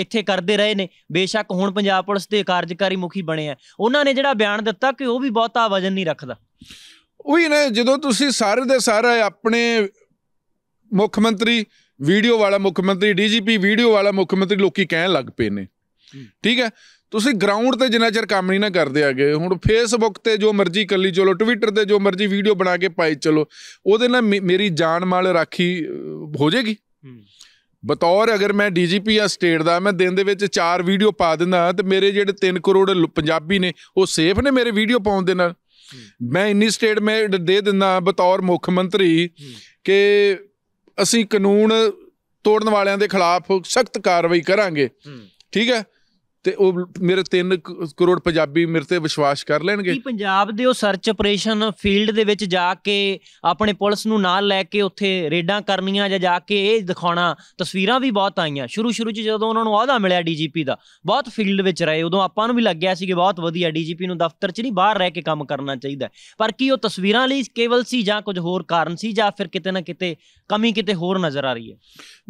B: ਇੱਥੇ ਕਰਦੇ ਰਹੇ ਨੇ ਬੇਸ਼ੱਕ ਹੁਣ ਪੰਜਾਬ ਪੁਲਿਸ ਦੇ ਕਾਰਜਕਾਰੀ ਮੁਖੀ ਬਣੇ ਆ ਉਹਨਾਂ ਨੇ ਜਿਹੜਾ ਬਿਆਨ ਦਿੱਤਾ ਕਿ ਉਹ ਵੀ ਬਹੁਤਾ ਵਜ਼ਨ ਨਹੀਂ ਰੱਖਦਾ ਉਹੀ ਨੇ ਜਦੋਂ ਤੁਸੀਂ ਸਾਰੇ
A: ਦੇ ਸਾਰੇ ਆਪਣੇ ਮੁੱਖ ਮੰਤਰੀ ਵੀਡੀਓ ਵਾਲਾ ਮੁੱਖ ਮੰਤਰੀ ਡੀਜੀਪੀ ਵੀਡੀਓ ਵਾਲਾ ਮੁੱਖ ਮੰਤਰੀ ਲੋਕੀ ਕਹਿਣ ਲੱਗ ਪਏ ਨੇ ਠੀਕ ਹੈ ਤੁਸੀਂ ਗਰਾਊਂਡ ਤੇ ਜਿੰਨਾ ਚਿਰ ਕੰਮ ਨਹੀਂ ਨਾ ਕਰਦੇ ਆਗੇ ਹੁਣ ਫੇਸਬੁੱਕ ਤੇ ਜੋ ਮਰਜ਼ੀ ਕੱਲੀ ਚਲੋ ਟਵਿੱਟਰ ਤੇ ਜੋ ਮਰਜ਼ੀ ਵੀਡੀਓ ਬਣਾ ਕੇ ਪਾਈ ਚਲੋ ਉਹਦੇ ਨਾਲ ਮੇਰੀ ਜਾਨ ਮਾਲ ਰਾਖੀ ਹੋ ਜੇਗੀ ਬਤੌਰ ਅਗਰ ਮੈਂ ਡੀਜੀਪੀ ਆ ਸਟੇਟ ਦਾ ਮੈਂ ਦਿਨ ਦੇ ਵਿੱਚ ਚਾਰ ਵੀਡੀਓ ਪਾ ਦਿੰਦਾ ਤੇ ਮੇਰੇ ਜਿਹੜੇ 3 ਕਰੋੜ ਪੰਜਾਬੀ ਨੇ ਉਹ ਸੇਫ ਨੇ ਮੇਰੇ ਵੀਡੀਓ ਪਾਉਣ ਦੇ ਨਾਲ ਮੈਂ ਇੰਨੀ ਸਟੇਟ ਮੈਂ ਦੇ ਦਿੰਦਾ ਬਤੌਰ ਮੁੱਖ ਮੰਤਰੀ ਕਿ ਅਸੀਂ ਕਾਨੂੰਨ ਤੋੜਨ ਵਾਲਿਆਂ ਦੇ ਖਿਲਾਫ ਸਖਤ ਕਾਰਵਾਈ ਕਰਾਂਗੇ ਠੀਕ ਹੈ ਤੇ ਉਹ ਮੇਰੇ 3 ਕਰੋੜ ਪੰਜਾਬੀ ਮੇਰੇ ਤੇ ਵਿਸ਼ਵਾਸ ਕਰ ਲੈਣਗੇ ਕੀ
B: ਪੰਜਾਬ ਦੇ ਉਹ ਸਰਚ ਆਪਰੇਸ਼ਨ ਫੀਲਡ ਦੇ ਵਿੱਚ ਜਾ ਕੇ ਆਪਣੇ ਪੁਲਿਸ ਨੂੰ ਨਾਲ ਲੈ ਕੇ ਉੱਥੇ ਰੇਡਾਂ ਕਰਨੀਆਂ ਜਾਂ ਜਾ ਕੇ ਇਹ ਦਿਖਾਉਣਾ ਤਸਵੀਰਾਂ ਵੀ ਬਹੁਤ ਆਈਆਂ ਸ਼ੁਰੂ ਸ਼ੁਰੂ 'ਚ ਜਦੋਂ ਉਹਨਾਂ ਨੂੰ ਆਹਦਾ ਮਿਲਿਆ ਡੀਜੀਪੀ ਦਾ ਬਹੁਤ ਫੀਲਡ ਵਿੱਚ ਰਹੇ ਉਦੋਂ ਆਪਾਂ ਨੂੰ ਵੀ ਲੱਗਿਆ ਸੀ ਕਿ ਬਹੁਤ ਵਧੀਆ ਡੀਜੀਪੀ ਨੂੰ ਦਫ਼ਤਰ 'ਚ ਨਹੀਂ ਬਾਹਰ ਰਹਿ ਕੇ ਕੰਮ ਕਰਨਾ ਚਾਹੀਦਾ ਪਰ ਕੀ ਉਹ ਤਸਵੀਰਾਂ ਲਈ ਕੇਵਲ ਸੀ ਜਾਂ ਕੁਝ ਹੋਰ ਕਾਰਨ ਸੀ ਜਾਂ ਫਿਰ ਕਿਤੇ ਨਾ ਕਿਤੇ ਕਮੀ ਕਿਤੇ ਹੋਰ ਨਜ਼ਰ ਆ ਰਹੀ ਹੈ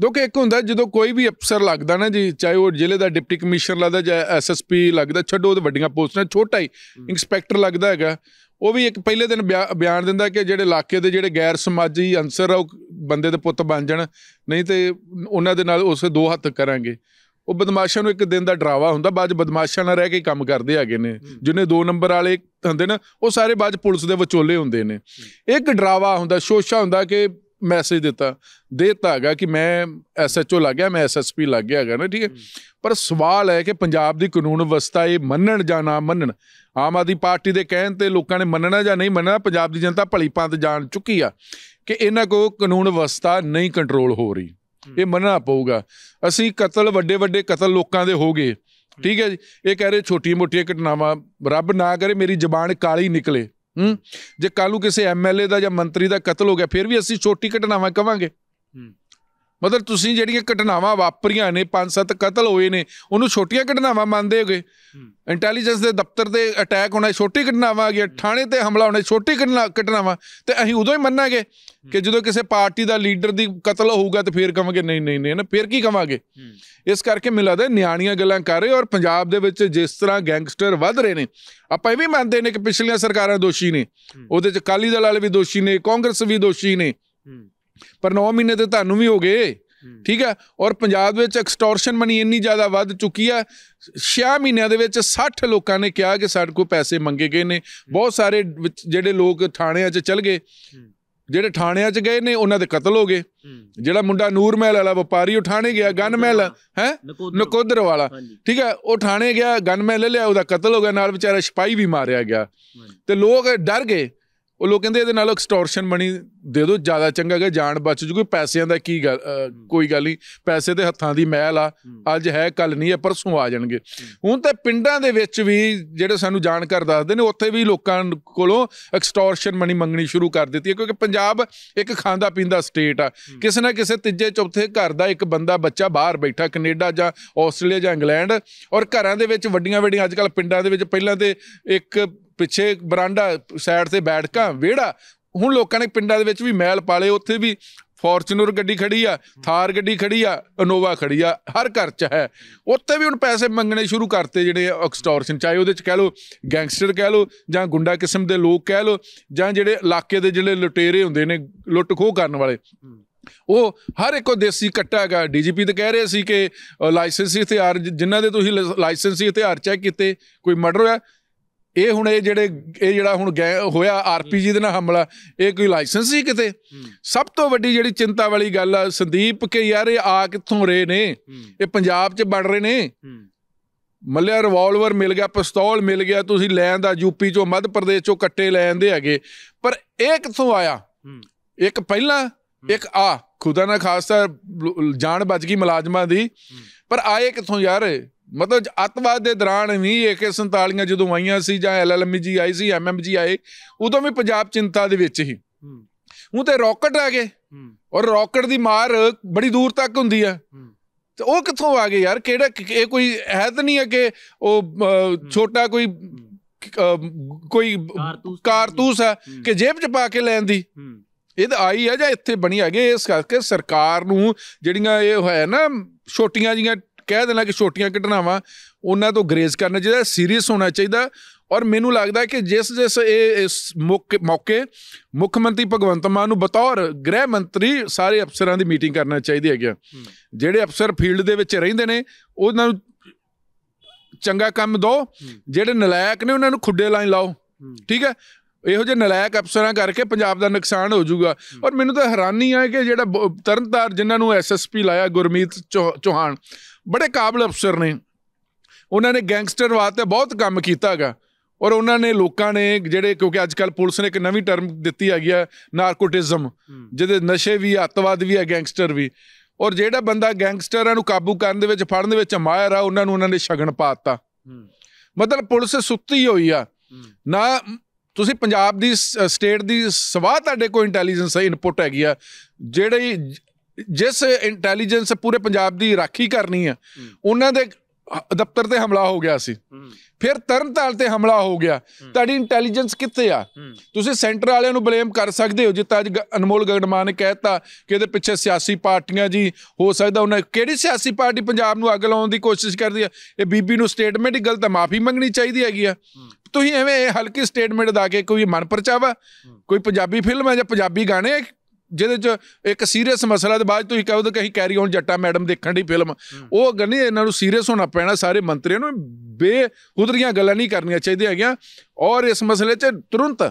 B: ਦੋਕੇ ਇੱਕ ਹੁੰਦਾ ਜਦੋਂ ਕੋਈ ਵੀ
A: ਅਫਸਰ ਲੱਗਦਾ ਨਾ ਜੀ ਚਾਹੇ ਉਹ ਜ਼ਿਲ੍ਹੇ ਦਾ ਡਿਪਟੀ ਕਮਿਸ਼ਨਰ ਲੱਗਦਾ ਜਾਂ ਐਸਐਸਪੀ ਲੱਗਦਾ ਛੱਡੋ ਉਹ ਵੱਡੀਆਂ ਪੋਸਟਾਂ ਛੋਟਾ ਹੀ ਇੰਸਪੈਕਟਰ ਲੱਗਦਾ ਹੈਗਾ ਉਹ ਵੀ ਇੱਕ ਪਹਿਲੇ ਦਿਨ ਬਿਆਨ ਦਿੰਦਾ ਕਿ ਜਿਹੜੇ ਇਲਾਕੇ ਦੇ ਜਿਹੜੇ ਗੈਰ ਸਮਾਜੀ ਅੰਸਰ ਆ ਉਹ ਬੰਦੇ ਦੇ ਪੁੱਤ ਬਣ ਜਾਣ ਨਹੀਂ ਤੇ ਉਹਨਾਂ ਦੇ ਨਾਲ ਉਸੇ ਦੋ ਹੱਥ ਕਰਾਂਗੇ ਉਹ ਬਦਮਾਸ਼ਾਂ ਨੂੰ ਇੱਕ ਦਿਨ ਦਾ ਡਰਾਵਾ ਹੁੰਦਾ ਬਾਅਦ ਬਦਮਾਸ਼ਾਂ ਨਾਲ ਰਹਿ ਕੇ ਕੰਮ ਕਰਦੇ ਆਗੇ ਨੇ ਜਿਨੇ ਦੋ ਨੰਬਰ ਵਾਲੇ ਹੁੰਦੇ ਨਾ ਉਹ ਸਾਰੇ ਬਾਅਦ ਪੁਲਿਸ ਦੇ ਵਿਚੋਲੇ ਹੁੰਦੇ ਨੇ ਇੱਕ ਡਰਾਵਾ ਹੁੰਦਾ ਸ਼ੋਸ਼ਾ ਹੁੰਦਾ ਕਿ ਮੈਸੇਜ ਦਿੱਤਾ ਦੇਤਾ ਹੈਗਾ ਕਿ ਮੈਂ ਐਸਐਚਓ ਲੱਗ ਗਿਆ ਮੈਂ ਐਸਐਸਪੀ ਲੱਗ ਗਿਆ ਹੈਗਾ ਨਾ ਠੀਕ ਹੈ ਪਰ ਸਵਾਲ ਹੈ ਕਿ ਪੰਜਾਬ ਦੀ ਕਾਨੂੰਨ ਵਿਵਸਥਾ ਇਹ ਮੰਨਣ ਜਾਂ ਨਾ ਮੰਨਣ ਆਮ ਆਦੀ ਪਾਰਟੀ ਦੇ ਕਹਿਣ ਤੇ ਲੋਕਾਂ ਨੇ ਮੰਨਣਾ ਜਾਂ ਨਹੀਂ ਮੰਨਣਾ ਪੰਜਾਬ ਦੀ ਜਨਤਾ ਭਲੀ ਭਾਂਤ ਜਾਣ ਚੁੱਕੀ ਆ ਕਿ ਇਹਨਾਂ ਕੋ ਕਾਨੂੰਨ ਵਿਵਸਥਾ ਨਹੀਂ ਕੰਟਰੋਲ ਹੋ ਰਹੀ ਇਹ ਮੰਨਣਾ ਪਊਗਾ ਅਸੀਂ ਕਤਲ ਵੱਡੇ ਵੱਡੇ ਕਤਲ ਲੋਕਾਂ ਦੇ ਹੋ ਗਏ ਠੀਕ ਹੈ ਜੀ ਇਹ ਕਹਿ ਰਹੇ ਛੋਟੀ ਮੋਟੀਆਂ ਘਟਨਾਵਾਂ ਰੱਬ ਨਾ ਕਰੇ ਮੇਰੀ ਜ਼ਬਾਨ ਕਾਲੀ ਨਿਕਲੇ ਹੂੰ ਜੇ ਕਾਲੂ ਕਿਸੇ ਐਮਐਲਏ ਦਾ ਜਾਂ ਮੰਤਰੀ ਦਾ ਕਤਲ ਹੋ ਗਿਆ ਫਿਰ ਵੀ ਅਸੀਂ ਛੋਟੀ ਘਟਨਾਵਾਂ ਕਵਾਂਗੇ ਹੂੰ ਮਤਲਬ ਤੁਸੀਂ ਜਿਹੜੀਆਂ ਘਟਨਾਵਾਂ ਵਾਪਰੀਆਂ ਨੇ ਪੰਜ ਸੱਤ ਕਤਲ ਹੋਏ ਨੇ ਉਹਨੂੰ ਛੋਟੀਆਂ ਘਟਨਾਵਾਂ ਮੰਨਦੇ ਹੋਗੇ ਇੰਟੈਲੀਜੈਂਸ ਦੇ ਦਫ਼ਤਰ ਦੇ ਅਟੈਕ ਹੋਣਾ ਛੋਟੀ ਘਟਨਾਵਾਂ ਆ ਗਿਆ ਥਾਣੇ ਤੇ ਹਮਲਾ ਹੋਣਾ ਛੋਟੀ ਘਟਨਾਵਾਂ ਤੇ ਅਸੀਂ ਉਦੋਂ ਹੀ ਮੰਨਾਂਗੇ ਕਿ ਜਦੋਂ ਕਿਸੇ ਪਾਰਟੀ ਦਾ ਲੀਡਰ ਦੀ ਕਤਲ ਹੋਊਗਾ ਤੇ ਫੇਰ ਕਹਾਂਗੇ ਨਹੀਂ ਨਹੀਂ ਨਹੀਂ ਨਾ ਫੇਰ ਕੀ ਕਹਾਂਗੇ ਇਸ ਕਰਕੇ ਮਿਲਦਾ ਨਿਆਣੀਆਂ ਗੱਲਾਂ ਕਰ ਰਹੇ ਔਰ ਪੰਜਾਬ ਦੇ ਵਿੱਚ ਜਿਸ ਤਰ੍ਹਾਂ ਗੈਂਗਸਟਰ ਵੱਧ ਰਹੇ ਨੇ ਆਪਾਂ ਇਹ ਵੀ ਮੰਨਦੇ ਨੇ ਕਿ ਪਿਛਲੀਆਂ ਸਰਕਾਰਾਂ ਦੋਸ਼ੀ ਨੇ ਉਹਦੇ ਚ ਕਾਲੀ ਦਲ ਵਾਲੇ ਵੀ ਦੋਸ਼ੀ ਨੇ ਕਾਂਗਰਸ ਵੀ ਦੋਸ਼ੀ ਨੇ ਪਰ 9 ਮਹੀਨੇ ਤੇ ਤੁਹਾਨੂੰ ਵੀ ਹੋ ਗਏ ਠੀਕ ਹੈ ਔਰ ਪੰਜਾਬ ਵਿੱਚ ਐਕਸਟੋਰਸ਼ਨ ਮਨੀ ਇੰਨੀ ਜ਼ਿਆਦਾ ਵੱਧ ਚੁੱਕੀ ਆ 6 ਮਹੀਨਿਆਂ ਦੇ ਵਿੱਚ 60 ਲੋਕਾਂ ਨੇ ਕਿਹਾ ਕਿ ਸਾਡੇ ਕੋਲ ਪੈਸੇ ਮੰਗੇ ਗਏ ਨੇ ਬਹੁਤ ਸਾਰੇ ਜਿਹੜੇ ਲੋਕ ਥਾਣਿਆਂ 'ਚ ਚਲ ਗਏ ਜਿਹੜੇ ਥਾਣਿਆਂ 'ਚ ਗਏ ਨੇ ਉਹਨਾਂ ਦੇ ਕਤਲ ਹੋ ਗਏ ਜਿਹੜਾ ਮੁੰਡਾ ਨੂਰ ਮਹਿਲ ਵਾਲਾ ਵਪਾਰੀ ਉਹ ਥਾਣੇ ਗਿਆ ਗਨ ਮਹਿਲ ਹੈ ਨਕੋਦਰ ਵਾਲਾ ਠੀਕ ਹੈ ਉਹ ਥਾਣੇ ਗਿਆ ਗਨ ਮਹਿਲ ਲਿਆ ਉਹਦਾ ਕਤਲ ਹੋ ਗਿਆ ਨਾਲ ਵਿਚਾਰਾ ਸਿਪਾਈ ਵੀ ਮਾਰਿਆ ਗਿਆ ਤੇ ਲੋਕ ਡਰ ਗਏ ਉਹ ਲੋਕ ਕਹਿੰਦੇ ਇਹਦੇ ਨਾਲ ਐਕਸਟੋਰਸ਼ਨ ਬਣੀ ਦੇ ਦਿਓ ਜ਼ਿਆਦਾ ਚੰਗਾ ਕਿ ਜਾਨ ਬਚ ਜੂ ਕੋਈ ਪੈਸਿਆਂ ਦਾ ਕੀ ਗੱਲ ਕੋਈ ਗੱਲ ਨਹੀਂ ਪੈਸੇ ਤੇ ਹੱਥਾਂ ਦੀ ਮਹਿਲ ਆ ਅੱਜ ਹੈ ਕੱਲ ਨਹੀਂ ਹੈ ਪਰਸੋਂ ਆ ਜਾਣਗੇ ਹੁਣ ਤੇ ਪਿੰਡਾਂ ਦੇ ਵਿੱਚ ਵੀ ਜਿਹੜੇ ਸਾਨੂੰ ਜਾਣਕਾਰ ਦੱਸਦੇ ਨੇ ਉੱਥੇ ਵੀ ਲੋਕਾਂ ਕੋਲੋਂ ਐਕਸਟੋਰਸ਼ਨ ਮਨੀ ਮੰਗਣੀ ਸ਼ੁਰੂ ਕਰ ਦਿੱਤੀ ਹੈ ਕਿਉਂਕਿ ਪੰਜਾਬ ਇੱਕ ਖਾਂਦਾ ਪੀਂਦਾ ਸਟੇਟ ਆ ਕਿਸੇ ਨਾ ਕਿਸੇ ਤੀਜੇ ਚੌਥੇ ਘਰ ਦਾ ਇੱਕ ਬੰਦਾ ਬੱਚਾ ਬਾਹਰ ਬੈਠਾ ਕੈਨੇਡਾ ਜਾਂ ਆਸਟ੍ਰੇਲੀਆ ਜਾਂ ਇੰਗਲੈਂਡ ਔਰ ਘਰਾਂ ਦੇ ਵਿੱਚ ਵੱਡੀਆਂ ਵੱਡੀਆਂ ਅੱਜਕੱਲ ਪਿੰਡਾਂ ਦੇ ਵਿੱਚ ਪਹਿਲਾਂ ਤੇ ਇੱਕ ਪਿੱਛੇ ਬਰਾਂਡਾ ਸਾਈਡ ਤੇ ਬੈਠਕਾਂ ਵਿਹੜਾ ਹੁਣ ਲੋਕਾਂ ਨੇ ਪਿੰਡਾਂ ਦੇ ਵਿੱਚ ਵੀ ਮਹਿਲ ਪਾਲੇ ਉੱਥੇ ਵੀ ਫੋਰਚੂਨਰ ਗੱਡੀ ਖੜੀ ਆ ਥਾਰ ਗੱਡੀ ਖੜੀ ਆ ਅਨੋਵਾ ਖੜੀ ਆ ਹਰ ਘਰ 'ਚ ਹੈ ਉੱਥੇ ਵੀ ਹੁਣ ਪੈਸੇ ਮੰਗਣੇ ਸ਼ੁਰੂ ਕਰਤੇ ਜਿਹੜੇ ਐਕਸਟੋਰਸ਼ਨ ਚਾਹੇ ਉਹਦੇ 'ਚ ਕਹਿ ਲੋ ਗੈਂਗਸਟਰ ਕਹਿ ਲੋ ਜਾਂ ਗੁੰਡਾ ਕਿਸਮ ਦੇ ਲੋਕ ਕਹਿ ਲੋ ਜਾਂ ਜਿਹੜੇ ਇਲਾਕੇ ਦੇ ਜਿਹੜੇ ਲੁਟੇਰੇ ਹੁੰਦੇ ਨੇ ਲੁੱਟ ਖੋਹ ਕਰਨ ਵਾਲੇ ਉਹ ਹਰ ਇੱਕੋ ਦੇਸੀ ਕੱਟਾ ਹੈਗਾ ਡੀਜੀਪੀ ਤੇ ਕਹਿ ਰਹੇ ਸੀ ਕਿ ਲਾਇਸੈਂਸੀ ਹਥਿਆਰ ਜਿਨ੍ਹਾਂ ਦੇ ਤੁਸੀਂ ਲਾਇਸੈਂਸੀ ਹਥਿਆਰ ਚੈੱਕ ਕੀਤੇ ਕੋਈ ਮਰਡਰ ਹੋਇਆ ਇਹ ਹੁਣ ਇਹ ਜਿਹੜੇ ਇਹ ਜਿਹੜਾ ਹੁਣ ਹੋਇਆ ਆਰਪੀਜੀ ਦੇ ਨਾਲ ਹਮਲਾ ਇਹ ਕੋਈ ਲਾਇਸੈਂਸ ਹੀ ਕਿਤੇ ਸਭ ਤੋਂ ਵੱਡੀ ਜਿਹੜੀ ਚਿੰਤਾ ਵਾਲੀ ਗੱਲ ਆ ਸੰਦੀਪ ਕੇ ਯਾਰ ਇਹ ਆ ਕਿੱਥੋਂ ਰਹੇ ਨੇ ਇਹ ਪੰਜਾਬ 'ਚ ਵੜ ਰਹੇ ਨੇ ਮੱਲਿਆ ਰਿਵਾਲਵਰ ਮਿਲ ਗਿਆ ਪਿਸਤੌਲ ਮਿਲ ਗਿਆ ਤੁਸੀਂ ਲੈਣ ਦਾ ਯੂਪੀ 'ਚੋਂ ਮੱਧ ਪ੍ਰਦੇਸ਼ 'ਚੋਂ ਕੱਟੇ ਲੈਂਦੇ ਹੈਗੇ ਪਰ ਇਹ ਕਿੱਥੋਂ ਆਇਆ ਇੱਕ ਪਹਿਲਾਂ ਇੱਕ ਆ ਖੁਦਾ ਨਾ ਖਾਸਾ ਜਾਨ ਬਚ ਗਈ ਮੁਲਾਜ਼ਮਾਂ ਦੀ ਪਰ ਆਏ ਕਿੱਥੋਂ ਯਾਰ ਮਤਲਬ ਅਤਵਾਦ ਦੇ ਦੌਰਾਨ ਵੀ AK47 ਜਦੋਂ ਆਈਆਂ ਸੀ ਜਾਂ LLM ਜੀ ਆਈ ਸੀ MMG ਆਏ ਉਦੋਂ ਵੀ ਪੰਜਾਬ ਚਿੰਤਾ ਦੇ ਵਿੱਚ ਹੀ ਉਹ ਤੇ ਰਾਕਟ ਆ ਗਏ ਔਰ ਰਾਕਟ ਦੀ ਮਾਰ ਬੜੀ ਦੂਰ ਤੱਕ ਹੁੰਦੀ ਆ ਤੇ ਉਹ ਕਿੱਥੋਂ ਆ ਗਏ ਯਾਰ ਕਿਹੜਾ ਇਹ ਕੋਈ ਹੈ ਤਾਂ ਨਹੀਂ ਹੈ ਕਿ ਉਹ ਛੋਟਾ ਕੋਈ ਕੋਈ ਕਾਰਤੂਸ ਹੈ ਕਿ ਜੇਬ ਚ ਪਾ ਕੇ ਲੈਣ ਦੀ ਇਹ ਤਾਂ ਆਈ ਆ ਜਾਂ ਇੱਥੇ ਬਣੀ ਹੈਗੇ ਇਸ ਕਰਕੇ ਸਰਕਾਰ ਨੂੰ ਜਿਹੜੀਆਂ ਇਹ ਹੋਇਆ ਨਾ ਛੋਟੀਆਂ ਜੀਆਂ ਕਹਿ ਦੇਣਾ ਕਿ ਛੋਟੀਆਂ ਘਟਨਾਵਾਂ ਉਹਨਾਂ ਤੋਂ ਗਰੇਜ਼ ਕਰਨਾ ਜਿਹੜਾ ਸੀਰੀਅਸ ਹੋਣਾ ਚਾਹੀਦਾ ਔਰ ਮੈਨੂੰ ਲੱਗਦਾ ਕਿ ਜਿਸ ਜਿਸ ਇਹ ਇਸ ਮੌਕੇ ਮੁੱਖ ਮੰਤਰੀ ਭਗਵੰਤ ਮਾਨ ਨੂੰ ਬਤੌਰ ਗ੍ਰਹਿ ਮੰਤਰੀ ਸਾਰੇ ਅਫਸਰਾਂ ਦੀ ਮੀਟਿੰਗ ਕਰਨਾ ਚਾਹੀਦੀ ਹੈਗਾ ਜਿਹੜੇ ਅਫਸਰ ਫੀਲਡ ਦੇ ਵਿੱਚ ਰਹਿੰਦੇ ਨੇ ਉਹਨਾਂ ਨੂੰ ਚੰਗਾ ਕੰਮ ਦੋ ਜਿਹੜੇ ਨਲਾਇਕ ਨੇ ਉਹਨਾਂ ਨੂੰ ਖੁੱਡੇ ਲਾਈਨ ਲਾਓ ਠੀਕ ਹੈ ਇਹੋ ਜਿਹੇ ਨਲਾਇਕ ਅਫਸਰਾਂ ਕਰਕੇ ਪੰਜਾਬ ਦਾ ਨੁਕਸਾਨ ਹੋ ਜਾਊਗਾ ਔਰ ਮੈਨੂੰ ਤਾਂ ਹੈਰਾਨੀ ਆ ਕਿ ਜਿਹੜਾ ਤਰਨਤਾਰ ਜਿਨ੍ਹਾਂ ਨੂੰ ਐਸਐਸਪੀ ਲਾਇਆ ਗੁਰਮੀਤ ਚੋਹਾਨ ਬੜੇ ਕਾਬਲ ਅਫਸਰ ਨੇ ਉਹਨਾਂ ਨੇ ਗੈਂਗਸਟਰ ਤੇ ਬਹੁਤ ਕੰਮ ਕੀਤਾਗਾ ਔਰ ਉਹਨਾਂ ਨੇ ਲੋਕਾਂ ਨੇ ਜਿਹੜੇ ਕਿਉਂਕਿ ਅੱਜ ਕੱਲ ਪੁਲਿਸ ਨੇ ਇੱਕ ਨਵੀਂ ਟਰਮ ਦਿੱਤੀ ਹੈਗੀ ਆ ਨਾਰਕੋਟਿਜ਼ਮ ਜਿਹਦੇ ਨਸ਼ੇ ਵੀ ਅਤਵਾਦ ਵੀ ਹੈ ਗੈਂਗਸਟਰ ਵੀ ਔਰ ਜਿਹੜਾ ਬੰਦਾ ਗੈਂਗਸਟਰਾਂ ਨੂੰ ਕਾਬੂ ਕਰਨ ਦੇ ਵਿੱਚ ਫੜਨ ਦੇ ਵਿੱਚ ਮਾਇਰ ਆ ਉਹਨਾਂ ਨੂੰ ਉਹਨਾਂ ਨੇ ਸ਼ਗਨ ਪਾਤਾ ਮਤਲਬ ਪੁਲਿਸ ਸੁੱਤੀ ਹੋਈ ਆ ਨਾ ਤੁਸੀਂ ਪੰਜਾਬ ਦੀ ਸਟੇਟ ਦੀ ਸਵਾਹ ਤੁਹਾਡੇ ਕੋਲ ਇੰਟੈਲੀਜੈਂਸ ਹੈ ਇਨਪੁਟ ਹੈਗੀ ਆ ਜਿਹੜੇ ਜਿਸ ਇੰਟੈਲੀਜੈਂਸ ਪੂਰੇ ਪੰਜਾਬ ਦੀ ਰਾਖੀ ਕਰਨੀ ਆ ਉਹਨਾਂ ਦੇ ਦਫ਼ਤਰ ਤੇ ਹਮਲਾ ਹੋ ਗਿਆ ਸੀ ਫਿਰ ਤਰਨਤਾਲ ਤੇ ਹਮਲਾ ਹੋ ਗਿਆ ਤੁਹਾਡੀ ਇੰਟੈਲੀਜੈਂਸ ਕਿੱਥੇ ਆ ਤੁਸੀਂ ਸੈਂਟਰ ਵਾਲਿਆਂ ਨੂੰ ਬਲੇਮ ਕਰ ਸਕਦੇ ਹੋ ਜਿੱਤਾ ਅੱਜ ਅਨਮੋਲ ਗਗਨਮਾਨ ਨੇ ਕਹਿਤਾ ਕਿ ਇਹਦੇ ਪਿੱਛੇ ਸਿਆਸੀ ਪਾਰਟੀਆਂ ਜੀ ਹੋ ਸਕਦਾ ਉਹਨਾਂ ਕਿਹੜੀ ਸਿਆਸੀ ਪਾਰਟੀ ਪੰਜਾਬ ਨੂੰ ਅੱਗ ਲਾਉਣ ਦੀ ਕੋਸ਼ਿਸ਼ ਕਰਦੀ ਆ ਇਹ ਬੀਬੀ ਨੂੰ ਸਟੇਟਮੈਂਟ ਹੀ ਗਲਤ ਮਾਫੀ ਮੰਗਣੀ ਚਾਹੀਦੀ ਹੈਗੀ ਆ ਤੁਸੀਂ ਐਵੇਂ ਹਲਕੀ ਸਟੇਟਮੈਂਟ ਦਾ ਕੇ ਕੋਈ ਮਨਪਰਚਾਵਾ ਕੋਈ ਪੰਜਾਬੀ ਫਿਲਮ ਹੈ ਜਾਂ ਪੰਜਾਬੀ ਗਾਣੇ ਜਿਹਦੇ ਚ ਇੱਕ ਸੀਰੀਅਸ ਮਸਲਾ ਤੇ ਬਾਅਦ ਤੁਸੀਂ ਕਹੋ ਤਾਂ ਕਹੀ ਕੈਰੀ ਆਨ ਜੱਟਾ ਮੈਡਮ ਦੇਖਣ ਦੀ ਫਿਲਮ ਉਹ ਗੱਲ ਨਹੀਂ ਇਹਨਾਂ ਨੂੰ ਸੀਰੀਅਸ ਹੋਣਾ ਪੈਣਾ ਸਾਰੇ ਮੰਤਰੀਆਂ ਨੂੰ ਉਧਰੀਆਂ ਗੱਲਾਂ ਨਹੀਂ ਕਰਨੀਆਂ ਚਾਹੀਦੀਆਂ ਹੈਗੀਆਂ ਔਰ ਇਸ ਮਸਲੇ 'ਚ ਤੁਰੰਤ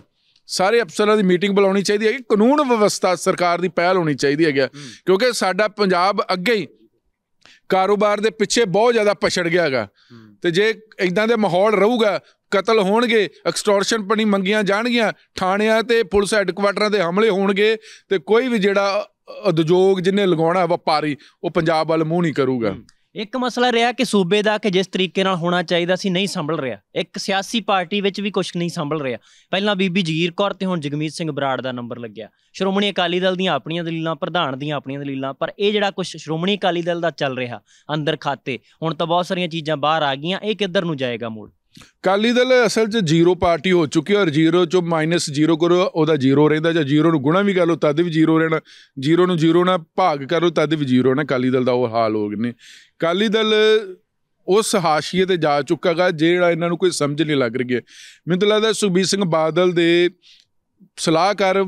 A: ਸਾਰੇ ਅਫਸਰਾਂ ਦੀ ਮੀਟਿੰਗ ਬੁਲਾਉਣੀ ਚਾਹੀਦੀ ਹੈ ਕਿ ਕਾਨੂੰਨ ਵਿਵਸਥਾ ਸਰਕਾਰ ਦੀ ਪਹਿਲ ਹੋਣੀ ਚਾਹੀਦੀ ਹੈਗਾ ਕਿਉਂਕਿ ਸਾਡਾ ਪੰਜਾਬ ਅੱਗੇ ਹੀ ਕਾਰੋਬਾਰ ਦੇ ਪਿੱਛੇ ਬਹੁਤ ਜ਼ਿਆਦਾ ਪਛੜ ਗਿਆ ਹੈਗਾ ਤੇ ਜੇ ਇਦਾਂ ਦੇ ਮਾਹੌਲ ਰਹੂਗਾ ਕਤਲ ਹੋਣਗੇ ਐਕਸਟੋਰਸ਼ਨ ਪਣੀ ਮੰਗੀਆਂ ਜਾਣਗੀਆਂ ਥਾਣਿਆਂ ਤੇ ਪੁਲਿਸ ਹੈੱਡਕੁਆਟਰਾਂ ਤੇ ਹਮਲੇ ਹੋਣਗੇ ਤੇ ਕੋਈ ਵੀ ਜਿਹੜਾ ਉਦਯੋਗ ਜਿੰਨੇ ਲਗਾਉਣਾ ਵਪਾਰੀ ਉਹ ਪੰਜਾਬ ਵੱਲ ਮੂੰਹ ਨਹੀਂ ਕਰੂਗਾ
B: ਇੱਕ ਮਸਲਾ ਰਿਹਾ ਕਿ ਸੂਬੇ ਦਾ ਕਿ ਜਿਸ ਤਰੀਕੇ ਨਾਲ ਹੋਣਾ ਚਾਹੀਦਾ ਸੀ ਨਹੀਂ ਸੰਭਲ ਰਿਹਾ ਇੱਕ ਸਿਆਸੀ ਪਾਰਟੀ ਵਿੱਚ ਵੀ ਕੁਝ ਨਹੀਂ ਸੰਭਲ ਰਿਹਾ ਪਹਿਲਾਂ ਬੀਬੀ ਜਗੀਰ ਕੌਰ ਤੇ ਹੁਣ ਜਗਮੀਤ ਸਿੰਘ ਬਰਾੜ ਦਾ ਨੰਬਰ ਲੱਗਿਆ ਸ਼੍ਰੋਮਣੀ ਅਕਾਲੀ ਦਲ ਦੀਆਂ ਆਪਣੀਆਂ ਦਲੀਲਾਂ ਪ੍ਰਧਾਨ ਦੀਆਂ ਆਪਣੀਆਂ ਦਲੀਲਾਂ ਪਰ ਇਹ ਜਿਹੜਾ ਕੁਝ ਸ਼੍ਰੋਮਣੀ ਅਕਾਲੀ ਦਲ ਦਾ ਚੱਲ ਰਿਹਾ ਅੰਦਰ ਖਾਤੇ ਹੁਣ ਤਾਂ ਬਹੁਤ ਸਾਰੀਆਂ ਚੀਜ਼ਾਂ ਬਾਹਰ ਆ ਗਈਆਂ ਇਹ ਕਿੱਧਰ ਨੂੰ ਜਾਏਗਾ ਮੋੜ
A: ਕਾਲੀ ਦਲ ਅਸਲ 'ਚ ਜ਼ੀਰੋ ਪਾਰਟੀ ਹੋ ਚੁੱਕੀ ਹੈ ਔਰ ਜ਼ੀਰੋ 'ਚੋਂ ਮਾਈਨਸ ਜ਼ੀਰੋ ਕਰੋ ਉਹਦਾ ਜ਼ੀਰੋ ਰਹਿੰਦਾ ਜਾਂ ਜ਼ੀਰੋ ਨੂੰ ਗੁਣਾ ਵੀ ਕਰ ਲਓ ਤਦ ਵੀ ਜ਼ੀਰੋ ਰਹਿਣਾ ਜ਼ੀਰੋ ਨੂੰ ਜ਼ੀਰੋ ਨਾਲ ਭਾਗ ਕਰੋ ਤਦ ਵੀ ਜ਼ੀਰੋ ਨਾ ਕਾਲੀ ਦਲ ਦਾ ਉਹ ਹਾਲ ਹੋ ਗਏ ਨੇ ਕਾਲੀ ਦਲ ਉਸ ਹਾਸ਼ੀਏ ਤੇ ਜਾ ਚੁੱਕਾਗਾ ਜਿਹੜਾ ਇਹਨਾਂ ਨੂੰ ਕੋਈ ਸਮਝ ਨਹੀਂ ਲੱਗ ਰਹੀ ਹੈ ਮੈਨੂੰ ਤਾਂ ਲੱਗਦਾ ਸੁਖਬੀਰ ਸਿੰਘ ਬਾਦਲ ਦੇ ਸਲਾਹਕਾਰ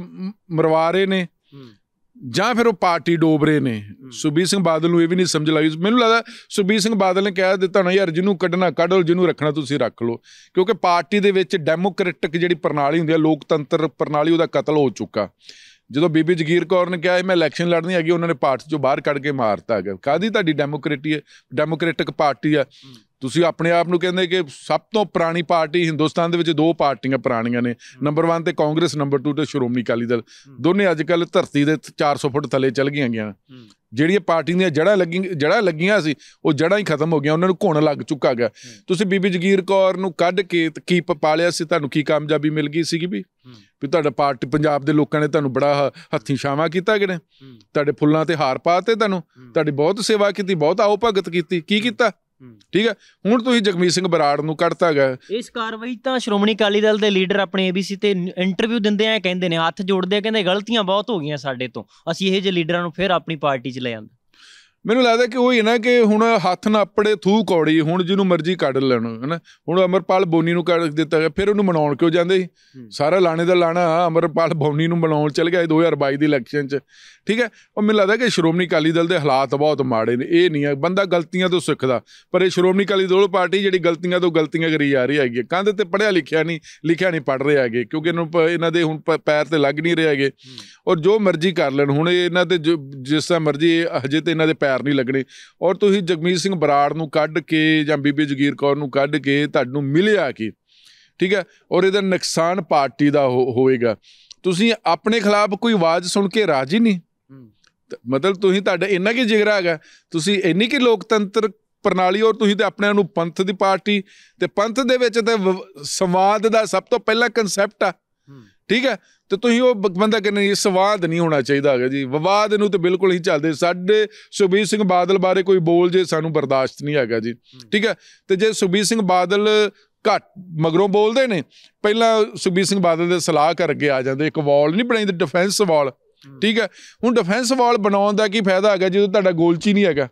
A: ਮਰਵਾ ਰਹੇ ਨੇ ਜਾਂ ਫਿਰ ਉਹ ਪਾਰਟੀ ਡੋਬ ਰਹੇ ਨੇ ਸੁਬੀਰ ਸਿੰਘ ਬਾਦਲ ਨੂੰ ਇਹ ਵੀ ਨਹੀਂ ਸਮਝ ਲਾਈ ਮੈਨੂੰ ਲੱਗਦਾ ਸੁਬੀਰ ਸਿੰਘ ਬਾਦਲ ਨੇ ਕਹਿ ਦਿੱਤਾ ਨਾ ਯਾਰ ਜਿਹਨੂੰ ਕੱਢਣਾ ਕੱਢ ਲਓ ਜਿਹਨੂੰ ਰੱਖਣਾ ਤੁਸੀਂ ਰੱਖ ਲਓ ਕਿਉਂਕਿ ਪਾਰਟੀ ਦੇ ਵਿੱਚ ਡੈਮੋਕ੍ਰੈਟਿਕ ਜਿਹੜੀ ਪ੍ਰਣਾਲੀ ਹੁੰਦੀ ਹੈ ਲੋਕਤੰਤਰ ਪ੍ਰਣਾਲੀ ਉਹਦਾ ਕਤਲ ਹੋ ਚੁੱਕਾ ਜਦੋਂ ਬੀਬੀ ਜਗੀਰ ਕੌਰ ਨੇ ਕਿਹਾ ਮੈਂ ਇਲੈਕਸ਼ਨ ਲੜਨੀ ਹੈਗੀ ਉਹਨਾਂ ਨੇ ਪਾਰਟੀ ਚੋਂ ਬਾਹਰ ਕੱਢ ਕੇ ਮਾਰਤਾ ਗਿਆ ਕਾਦੀ ਤੁਹਾਡੀ ਡੈਮੋਕਰੇਟੀ ਹੈ ਡੈਮੋਕ੍ਰੈਟਿਕ ਪਾਰਟੀ ਆ ਤੁਸੀਂ ਆਪਣੇ ਆਪ ਨੂੰ ਕਹਿੰਦੇ ਕਿ ਸਭ ਤੋਂ ਪੁਰਾਣੀ ਪਾਰਟੀ ਹਿੰਦੁਸਤਾਨ ਦੇ ਵਿੱਚ ਦੋ ਪਾਰਟੀਆਂ ਪੁਰਾਣੀਆਂ ਨੇ ਨੰਬਰ 1 ਤੇ ਕਾਂਗਰਸ ਨੰਬਰ 2 ਤੇ ਸ਼੍ਰੋਮਣੀ ਅਕਾਲੀ ਦਲ ਦੋਨੇ ਅੱਜ ਕੱਲ ਧਰਤੀ ਦੇ 400 ਫੁੱਟ ਥੱਲੇ ਚਲ ਗਈਆਂ ਗਿਆ ਜਿਹੜੀਆਂ ਪਾਰਟੀ ਦੀਆਂ ਜੜਾਂ ਲੱਗੀ ਜੜਾਂ ਲੱਗੀਆਂ ਸੀ ਉਹ ਜੜਾਂ ਹੀ ਖਤਮ ਹੋ ਗਈਆਂ ਉਹਨਾਂ ਨੂੰ ਘੁਣ ਲੱਗ ਚੁੱਕਾ ਗਿਆ ਤੁਸੀਂ ਬੀਬੀ ਜਗੀਰ ਕੌਰ ਨੂੰ ਕੱਢ ਕੇ ਕੀ ਪਾਲਿਆ ਸੀ ਤੁਹਾਨੂੰ ਕੀ ਕਾਮਯਾਬੀ ਮਿਲ ਗਈ ਸੀਗੀ ਵੀ ਵੀ ਤੁਹਾਡਾ ਪਾਰਟੀ ਪੰਜਾਬ ਦੇ ਲੋਕਾਂ ਨੇ ਤੁਹਾਨੂੰ ਬੜਾ ਹੱਥੀਂ ਸ਼ਾਵਾ ਕੀਤਾ ਕਿਨੇ ਤੁਹਾਡੇ ਫੁੱਲਾਂ ਤੇ ਹਾਰ ਪਾਤੇ ਤੁਹਾਨੂੰ ਤੁਹਾਡੀ ਬਹੁਤ ਸੇਵਾ ਕੀਤੀ ਬਹੁਤ ਆਉ ਭਗਤ ਕੀਤੀ ਕੀ ਕੀਤਾ ਠੀਕ ਹੈ ਹੁਣ ਤੁਸੀਂ ਜਗਮੀਤ ਸਿੰਘ ਬਰਾੜ ਨੂੰ ਕੱਢਤਾ ਗਿਆ
B: ਇਸ ਕਾਰਵਾਈ ਤਾਂ ਸ਼੍ਰੋਮਣੀ ਅਕਾਲੀ ਦਲ ਦੇ ਲੀਡਰ ਆਪਣੇ ABC ਤੇ ਇੰਟਰਵਿਊ ਦਿੰਦੇ ਆ ਕਹਿੰਦੇ ਨੇ ਹੱਥ ਜੋੜਦੇ ਆ ਕਹਿੰਦੇ ਗਲਤੀਆਂ ਬਹੁਤ ਹੋ ਗਈਆਂ ਸਾਡੇ ਤੋਂ ਅਸੀਂ ਇਹ ਜੇ ਲੀਡਰਾਂ ਨੂੰ ਫਿਰ ਆਪਣੀ ਪਾਰਟੀ 'ਚ ਲੈ ਆਂਦੇ
A: ਮੈਨੂੰ ਲੱਗਦਾ ਕਿ ਉਹ ਹੀ ਨਾ ਕਿ ਹੁਣ ਹੱਥ ਨਾ ਆਪਣੇ ਥੂ ਕੌੜੀ ਹੁਣ ਜਿਹਨੂੰ ਮਰਜ਼ੀ ਕੱਢ ਲੈਣ ਹਨਾ ਹੁਣ ਅਮਰਪਾਲ ਬੋਨੀ ਨੂੰ ਕੱਢ ਦਿੱਤਾ ਗਿਆ ਫਿਰ ਉਹਨੂੰ ਮਨਾਉਣ ਕਿਉਂ ਜਾਂਦੇ ਸਾਰਾ ਲਾਣੇ ਦਾ ਲਾਣਾ ਅਮਰਪਾਲ ਬੋਨੀ ਨੂੰ ਮਨਾਉਣ ਚੱਲ ਗਿਆ 2022 ਦੀ ਇਲੈਕਸ਼ਨ 'ਚ ਠੀਕ ਹੈ ਉਹ ਮੈਨੂੰ ਲੱਗਦਾ ਕਿ ਸ਼੍ਰੋਮਣੀ ਅਕਾਲੀ ਦਲ ਦੇ ਹਾਲਾਤ ਬਹੁਤ ਮਾੜੇ ਨੇ ਇਹ ਨਹੀਂ ਆ ਬੰਦਾ ਗਲਤੀਆਂ ਤੋਂ ਸਿੱਖਦਾ ਪਰ ਇਹ ਸ਼੍ਰੋਮਣੀ ਅਕਾਲੀ ਦਲ ਪਾਰਟੀ ਜਿਹੜੀ ਗਲਤੀਆਂ ਤੋਂ ਗਲਤੀਆਂ ਕਰੀ ਜਾ ਰਹੀ ਹੈਗੀ ਕੰਧ ਤੇ ਪੜਿਆ ਲਿਖਿਆ ਨਹੀਂ ਲਿਖਿਆ ਨਹੀਂ ਪੜ ਰਹੇ ਹੈਗੇ ਕਿਉਂਕਿ ਇਹਨੂੰ ਇਹਨਾਂ ਦੇ ਹੁਣ ਪੈਰ ਤੇ ਲੱਗ ਨਹੀਂ ਰਹੇ ਹੈਗੇ ਔਰ ਜੋ ਮਰਜ਼ੀ ਕਰ ਲੈਣ ਹੁਣ ਇਹਨਾਂ ਤੇ ਜਿਸ ਤਰ੍ਹਾਂ ਮਰਜ਼ੀ ਹਜੇ ਤੇ ਇਹਨਾਂ ਦੇ ਪੈਰ ਨਹੀਂ ਲੱਗਣੇ ਔਰ ਤੁਸੀਂ ਜਗਮੀਤ ਸਿੰਘ ਬਰਾੜ ਨੂੰ ਕੱਢ ਕੇ ਜਾਂ ਬੀਬੀ ਜਗੀਰ ਕੌਰ ਨੂੰ ਕੱਢ ਕੇ ਤੁਹਾਨੂੰ ਮਿਲਿਆ ਕੀ ਠੀਕ ਹੈ ਔਰ ਇਹਦਾ ਨੁਕਸਾਨ ਪਾਰਟੀ ਦਾ ਹੋਵੇਗਾ ਤੁਸੀਂ ਆਪਣੇ ਖਿਲਾਫ ਕੋਈ ਆਵਾਜ਼ ਸੁਣ ਕੇ ਰਾਜੀ ਨਹੀਂ ਮਤਲਬ ਤੁਸੀਂ ਤੁਹਾਡਾ ਇੰਨਾ ਕੀ ਜਿਗਰਾ ਹੈਗਾ ਤੁਸੀਂ ਇੰਨੀ ਕੀ ਲੋਕਤੰਤਰ ਪ੍ਰਣਾਲੀ ਔਰ ਤੁਸੀਂ ਤੇ ਆਪਣੇ ਨੂੰ ਪੰਥ ਦੀ ਪਾਰਟੀ ਤੇ ਪੰਥ ਦੇ ਵਿੱਚ ਤੇ ਸੰਵਾਦ ਦਾ ਸਭ ਤੋਂ ਪਹਿਲਾ ਕਨਸੈਪਟ ਆ ਠੀਕ ਹੈ ਤੇ ਤੁਸੀਂ ਉਹ ਬੰਦਾ ਕਹਿੰਦੇ ਇਹ ਸਵਾਦ ਨਹੀਂ ਹੋਣਾ ਚਾਹੀਦਾ ਹੈਗਾ ਜੀ ਵਿਵਾਦ ਨੂੰ ਤੇ ਬਿਲਕੁਲ ਹੀ ਚੱਲਦੇ ਸਾਡੇ ਸੁਬੀਰ ਸਿੰਘ ਬਾਦਲ ਬਾਰੇ ਕੋਈ ਬੋਲ ਜੇ ਸਾਨੂੰ ਬਰਦਾਸ਼ਤ ਨਹੀਂ ਹੈਗਾ ਜੀ ਠੀਕ ਹੈ ਤੇ ਜੇ ਸੁਬੀਰ ਸਿੰਘ ਬਾਦਲ ਘੱਟ ਮਗਰੋਂ ਬੋਲਦੇ ਨੇ ਪਹਿਲਾਂ ਸੁਬੀਰ ਸਿੰਘ ਬਾਦਲ ਦੇ ਸਲਾਹ ਕਰਕੇ ਆ ਜਾਂਦੇ ਇੱਕ ਵਾਲ ਨਹੀਂ ਬਣਾਈ ਤੇ ਡਿਫੈਂਸ ਵਾਲ ਠੀਕ ਹੈ ਹੁਣ ਡਿਫੈਂਸ ਵਾਲ ਬਣਾਉਣ ਦਾ ਕੀ ਫਾਇਦਾ ਹੈਗਾ ਜਦੋਂ ਤੁਹਾਡਾ ਗੋਲਚੀ ਨਹੀਂ ਹੈਗਾ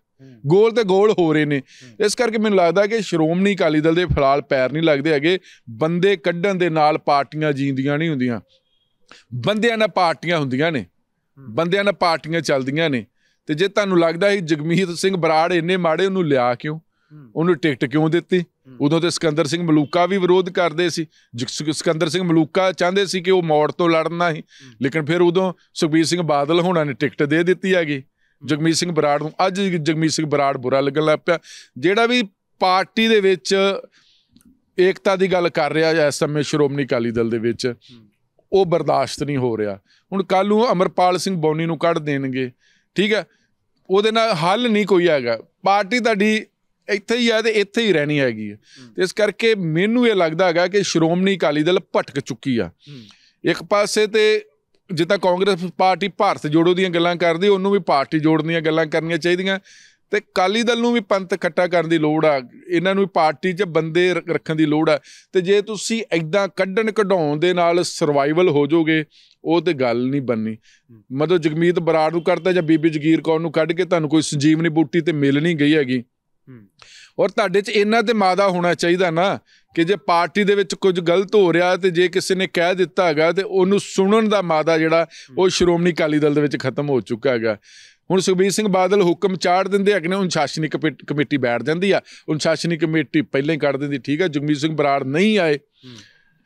A: ਗੋਲ ਤੇ ਗੋਲ ਹੋ ਰਹੇ ਨੇ ਇਸ ਕਰਕੇ ਮੈਨੂੰ ਲੱਗਦਾ ਕਿ ਸ਼੍ਰੋਮਣੀ ਅਕਾਲੀ ਦਲ ਦੇ ਫਿਲਹਾਲ ਪੈਰ ਨਹੀਂ ਲੱਗਦੇ ਹੈਗੇ ਬੰਦੇ ਕੱਢਣ ਦੇ ਨਾਲ ਪਾਰਟੀਆਂ ਜੀਂਦੀਆਂ ਨਹੀਂ ਹੁੰਦੀਆਂ ਬੰਦਿਆਂ ਨਾਲ ਪਾਰਟੀਆਂ ਹੁੰਦੀਆਂ ਨੇ ਬੰਦਿਆਂ ਨਾਲ ਪਾਰਟੀਆਂ ਚੱਲਦੀਆਂ ਨੇ ਤੇ ਜੇ ਤੁਹਾਨੂੰ ਲੱਗਦਾ ਹੈ ਜਗਮੀਤ ਸਿੰਘ ਬਰਾੜ ਇੰਨੇ ਮਾੜੇ ਉਹਨੂੰ ਲਿਆ ਕਿਉਂ ਉਹਨੂੰ ਟਿਕਟ ਕਿਉਂ ਦਿੱਤੀ ਉਦੋਂ ਤੇ ਸਿਕੰਦਰ ਸਿੰਘ ਮਲੂਕਾ ਵੀ ਵਿਰੋਧ ਕਰਦੇ ਸੀ ਸਿਕੰਦਰ ਸਿੰਘ ਮਲੂਕਾ ਚਾਹੁੰਦੇ ਸੀ ਕਿ ਉਹ ਮੌੜ ਤੋਂ ਲੜਨਾ ਸੀ ਲੇਕਿਨ ਫਿਰ ਉਦੋਂ ਸੁਖਬੀਰ ਸਿੰਘ ਬਾਦਲ ਹੋਣਾ ਨੇ ਟਿਕਟ ਦੇ ਦਿੱਤੀ ਹੈਗੀ ਜਗਮੀਤ ਸਿੰਘ ਬਰਾੜ ਨੂੰ ਅੱਜ ਜਗਮੀਤ ਸਿੰਘ ਬਰਾੜ ਬੁਰਾ ਲੱਗਣ ਲੱਗ ਪਿਆ ਜਿਹੜਾ ਵੀ ਪਾਰਟੀ ਦੇ ਵਿੱਚ ਏਕਤਾ ਦੀ ਗੱਲ ਕਰ ਰਿਹਾ ਇਸ ਸਮੇਂ ਸ਼੍ਰੋਮਣੀ ਅਕਾਲੀ ਦਲ ਦੇ ਵਿੱਚ ਉਹ ਬਰਦਾਸ਼ਤ ਨਹੀਂ ਹੋ ਰਿਹਾ ਹੁਣ ਕੱਲ ਨੂੰ ਅਮਰਪਾਲ ਸਿੰਘ ਬੌਨੀ ਨੂੰ ਕੱਢ ਦੇਣਗੇ ਠੀਕ ਹੈ ਉਹਦੇ ਨਾਲ ਹੱਲ ਨਹੀਂ ਕੋਈ ਹੈਗਾ ਪਾਰਟੀ ਤੁਹਾਡੀ ਇੱਥੇ ਹੀ ਆ ਤੇ ਇੱਥੇ ਹੀ ਰਹਿਣੀ ਹੈਗੀ ਤੇ ਇਸ ਕਰਕੇ ਮੈਨੂੰ ਇਹ ਲੱਗਦਾ ਹੈਗਾ ਕਿ ਸ਼੍ਰੋਮਣੀ ਅਕਾਲੀ ਦਲ ਭਟਕ ਚੁੱਕੀ ਆ ਇੱਕ ਪਾਸੇ ਤੇ ਜਿੱਦਾਂ ਕਾਂਗਰਸ ਪਾਰਟੀ ਭਾਰਤ ਜੋੜੋ ਦੀਆਂ ਗੱਲਾਂ ਕਰਦੀ ਉਹਨੂੰ ਵੀ ਪਾਰਟੀ ਜੋੜਨ ਦੀਆਂ ਗੱਲਾਂ ਕਰਨੀਆਂ ਚਾਹੀਦੀਆਂ ਤੇ ਕਾਲੀ ਦਲ ਨੂੰ ਵੀ ਪੰਥ ਇਕੱਠਾ ਕਰਨ ਦੀ ਲੋੜ ਆ ਇਹਨਾਂ ਨੂੰ ਵੀ ਪਾਰਟੀ 'ਚ ਬੰਦੇ ਰੱਖਣ ਦੀ ਲੋੜ ਆ ਤੇ ਜੇ ਤੁਸੀਂ ਐਦਾਂ ਕੱਢਣ ਕਢਾਉਣ ਦੇ ਨਾਲ ਸਰਵਾਈਵਲ ਹੋ ਜਾਓਗੇ ਉਹ ਤੇ ਗੱਲ ਨਹੀਂ ਬੰਨੀ ਮਤਲਬ ਜਗਮੀਤ ਬਰਾੜ ਨੂੰ ਕਰਤਾ ਜਾਂ ਬੀਬੀ ਜਗੀਰ ਕੌਰ ਨੂੰ ਕੱਢ ਕੇ ਤੁਹਾਨੂੰ ਕੋਈ ਸੰਜੀਵਨੀ ਬੂਟੀ ਤੇ ਮਿਲ ਨਹੀਂ ਗਈ ਹੈਗੀ ਔਰ ਤੁਹਾਡੇ 'ਚ ਇਹਨਾਂ ਤੇ ਮਾਦਾ ਹੋਣਾ ਚਾਹੀਦਾ ਨਾ ਕਿ ਜੇ ਪਾਰਟੀ ਦੇ ਵਿੱਚ ਕੁਝ ਗਲਤ ਹੋ ਰਿਹਾ ਤੇ ਜੇ ਕਿਸੇ ਨੇ ਕਹਿ ਦਿੱਤਾ ਹੈਗਾ ਤੇ ਉਹਨੂੰ ਸੁਣਨ ਦਾ ਮਾਦਾ ਜਿਹੜਾ ਉਹ ਸ਼੍ਰੋਮਣੀ ਅਕਾਲੀ ਦਲ ਦੇ ਵਿੱਚ ਖਤਮ ਹੋ ਚੁੱਕਾ ਹੈਗਾ ਹੁਣ ਸੁਖਬੀਰ ਸਿੰਘ ਬਾਦਲ ਹੁਕਮ ਚਾੜ ਦਿੰਦੇ ਅਗਨੇ ਅਨੁਸ਼ਾਸਨੀ ਕਮੇਟੀ ਬੈਠ ਜਾਂਦੀ ਆ ਅਨੁਸ਼ਾਸਨੀ ਕਮੇਟੀ ਪਹਿਲਾਂ ਹੀ ਕੱਢ ਦਿੰਦੀ ਠੀਕ ਆ ਜਗਮੀਤ ਸਿੰਘ ਬਰਾੜ ਨਹੀਂ ਆਏ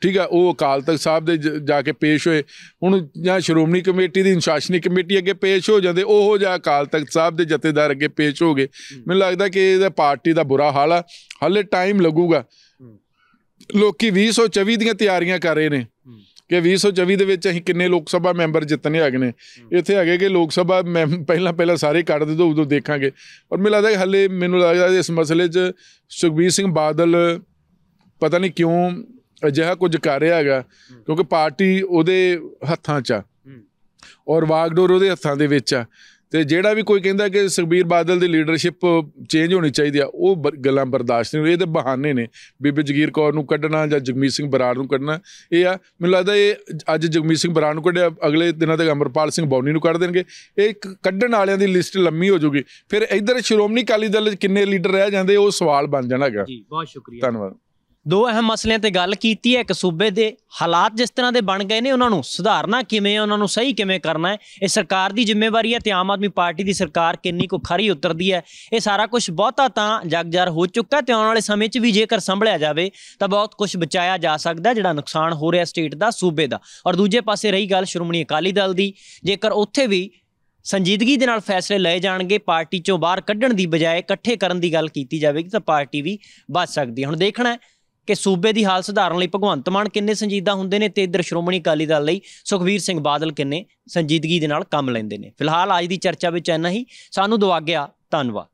A: ਠੀਕ ਹੈ ਉਹ ਅਕਾਲ ਤਖਤ ਸਾਹਿਬ ਦੇ ਜਾ ਕੇ ਪੇਸ਼ ਹੋਏ ਹੁਣ ਜਾਂ ਸ਼੍ਰੋਮਣੀ ਕਮੇਟੀ ਦੀ ਅਨੁਸ਼ਾਸਨੀ ਕਮੇਟੀ ਅੱਗੇ ਪੇਸ਼ ਹੋ ਜਾਂਦੇ ਉਹ ਜਾਂ ਅਕਾਲ ਤਖਤ ਸਾਹਿਬ ਦੇ ਜਥੇਦਾਰ ਅੱਗੇ ਪੇਸ਼ ਹੋ ਗਏ ਮੈਨੂੰ ਲੱਗਦਾ ਕਿ ਇਹਦਾ ਪਾਰਟੀ ਦਾ ਬੁਰਾ ਹਾਲ ਆ ਹਲੇ ਟਾਈਮ ਲੱਗੂਗਾ ਲੋਕੀ 2024 ਦੀਆਂ ਤਿਆਰੀਆਂ ਕਰ ਰਹੇ ਨੇ ਕਿ 2024 ਦੇ ਵਿੱਚ ਅਸੀਂ ਕਿੰਨੇ ਲੋਕ ਸਭਾ ਮੈਂਬਰ ਜਿੱਤਨੇ ਹੈਗੇ ਨੇ ਇੱਥੇ ਹੈਗੇ ਕਿ ਲੋਕ ਸਭਾ ਮੈਂ ਪਹਿਲਾਂ ਪਹਿਲਾਂ ਸਾਰੇ ਕੱਢ ਦੇ ਦੋ ਉਦੋਂ ਦੇਖਾਂਗੇ ਪਰ ਮੈਨੂੰ ਲੱਗਦਾ ਕਿ ਹਲੇ ਮੈਨੂੰ ਲੱਗਦਾ ਇਸ ਮਸਲੇ 'ਚ ਸੁਖਬੀਰ ਸਿੰਘ ਬਾਦਲ ਪਤਾ ਨਹੀਂ ਕਿਉਂ ਅਜਿਹਾ ਕੁਝ ਕਰ ਰਿਹਾ ਹੈਗਾ ਕਿਉਂਕਿ ਪਾਰਟੀ ਉਹਦੇ ਹੱਥਾਂ 'ਚ ਆ ਔਰ ਵਾਗਡੋਰ ਉਹਦੇ ਹੱਥਾਂ ਦੇ ਵਿੱਚ ਆ ਤੇ ਜਿਹੜਾ ਵੀ ਕੋਈ ਕਹਿੰਦਾ ਕਿ ਸੁਖਬੀਰ ਬਾਦਲ ਦੀ ਲੀਡਰਸ਼ਿਪ ਚੇਂਜ ਹੋਣੀ ਚਾਹੀਦੀ ਆ ਉਹ ਗੱਲਾਂ ਬਰਦਾਸ਼ਤ ਨਹੀਂ ਇਹ ਤੇ ਬਹਾਨੇ ਨੇ ਬੀਬੀ ਜਗੀਰ ਕੌਰ ਨੂੰ ਕੱਢਣਾ ਜਾਂ ਜਗਮੀਤ ਸਿੰਘ ਬਰਾੜ ਨੂੰ ਕੱਢਣਾ ਇਹ ਆ ਮੈਨੂੰ ਲੱਗਦਾ ਇਹ ਅੱਜ ਜਗਮੀਤ ਸਿੰਘ ਬਰਾੜ ਨੂੰ ਕੱਢਿਆ ਅਗਲੇ ਦਿਨਾਂ ਤੱਕ ਅਮਰਪਾਲ ਸਿੰਘ ਬੌਨੀ ਨੂੰ ਕੱਢ ਦੇਣਗੇ ਇਹ ਕੱਢਣ ਵਾਲਿਆਂ ਦੀ ਲਿਸਟ ਲੰਮੀ ਹੋ ਜਾਊਗੀ ਫਿਰ ਇਧਰ ਸ਼੍ਰੋਮਣੀ ਅਕਾਲੀ ਦਲ ਕਿੰਨੇ ਲੀਡਰ ਰਹਿ ਜਾਂਦੇ ਉਹ ਸਵਾਲ ਬਣ ਜਾਣਾ ਹੈਗਾ ਜੀ ਬਹੁਤ ਸ਼ੁਕਰੀਆ ਧੰਨਵਾਦ
B: ਦੋ ਅਹਿਮ ਮਸਲਿਆਂ ਤੇ ਗੱਲ ਕੀਤੀ ਹੈ ਇੱਕ ਸੂਬੇ ਦੇ ਹਾਲਾਤ ਜਿਸ ਤਰ੍ਹਾਂ ਦੇ ਬਣ ਗਏ ਨੇ ਉਹਨਾਂ ਨੂੰ ਸੁਧਾਰਨਾ ਕਿਵੇਂ ਹੈ ਉਹਨਾਂ ਨੂੰ ਸਹੀ ਕਿਵੇਂ ਕਰਨਾ ਹੈ ਇਹ ਸਰਕਾਰ ਦੀ ਜ਼ਿੰਮੇਵਾਰੀ ਹੈ ਤੇ ਆਮ ਆਦਮੀ ਪਾਰਟੀ ਦੀ ਸਰਕਾਰ ਕਿੰਨੀ ਕੁ ਖਰੀ ਉਤਰਦੀ ਹੈ ਇਹ ਸਾਰਾ ਕੁਝ ਬਹੁਤਾ ਤਾਂ ਜਗਜਰ ਹੋ ਚੁੱਕਾ ਤੇ ਆਉਣ ਵਾਲੇ ਸਮੇਂ 'ਚ ਵੀ ਜੇਕਰ ਸੰਭਲਿਆ ਜਾਵੇ ਤਾਂ ਬਹੁਤ ਕੁਝ ਬਚਾਇਆ ਜਾ ਸਕਦਾ ਜਿਹੜਾ ਨੁਕਸਾਨ ਹੋ ਰਿਹਾ ਸਟੇਟ ਦਾ ਸੂਬੇ ਦਾ ਔਰ ਦੂਜੇ ਪਾਸੇ ਰਹੀ ਗੱਲ ਸ਼੍ਰੋਮਣੀ ਅਕਾਲੀ ਦਲ ਦੀ ਜੇਕਰ ਉੱਥੇ ਵੀ ਸੰਜੀਦਗੀ ਦੇ ਨਾਲ ਫੈਸਲੇ ਲਏ ਜਾਣਗੇ ਪਾਰਟੀ ਚੋਂ ਬਾਹਰ ਕੱਢਣ ਦੀ ਬਜਾਏ ਇਕੱਠੇ ਕਰਨ ਦੀ ਗੱਲ ਕੀਤੀ ਜਾਵੇਗੀ ਤਾਂ ਪਾਰਟੀ ਵੀ ਬਚ ਸਕਦੀ ਹੈ ਹੁਣ ਦੇਖਣਾ ਹੈ ਕਿ ਸੂਬੇ ਦੀ ਹਾਲ ਸੁਧਾਰਨ ਲਈ ਭਗਵੰਤ ਮਾਨ ਕਿੰਨੇ ਸੰਜੀਦਾ ਹੁੰਦੇ ਨੇ ਤੇ ਇਧਰ ਸ਼੍ਰੋਮਣੀ ਅਕਾਲੀ ਦਲ ਲਈ ਸੁਖਵੀਰ ਸਿੰਘ ਬਾਦਲ ਕਿੰਨੇ ਸੰਜੀਦਗੀ ਦੇ ਨਾਲ ਕੰਮ ਲੈਂਦੇ ਨੇ ਫਿਲਹਾਲ ਅੱਜ ਦੀ ਚਰਚਾ ਵਿੱਚ ਇੰਨਾ ਹੀ ਸਾਨੂੰ ਦਵਾਗਿਆ ਧੰਨਵਾਦ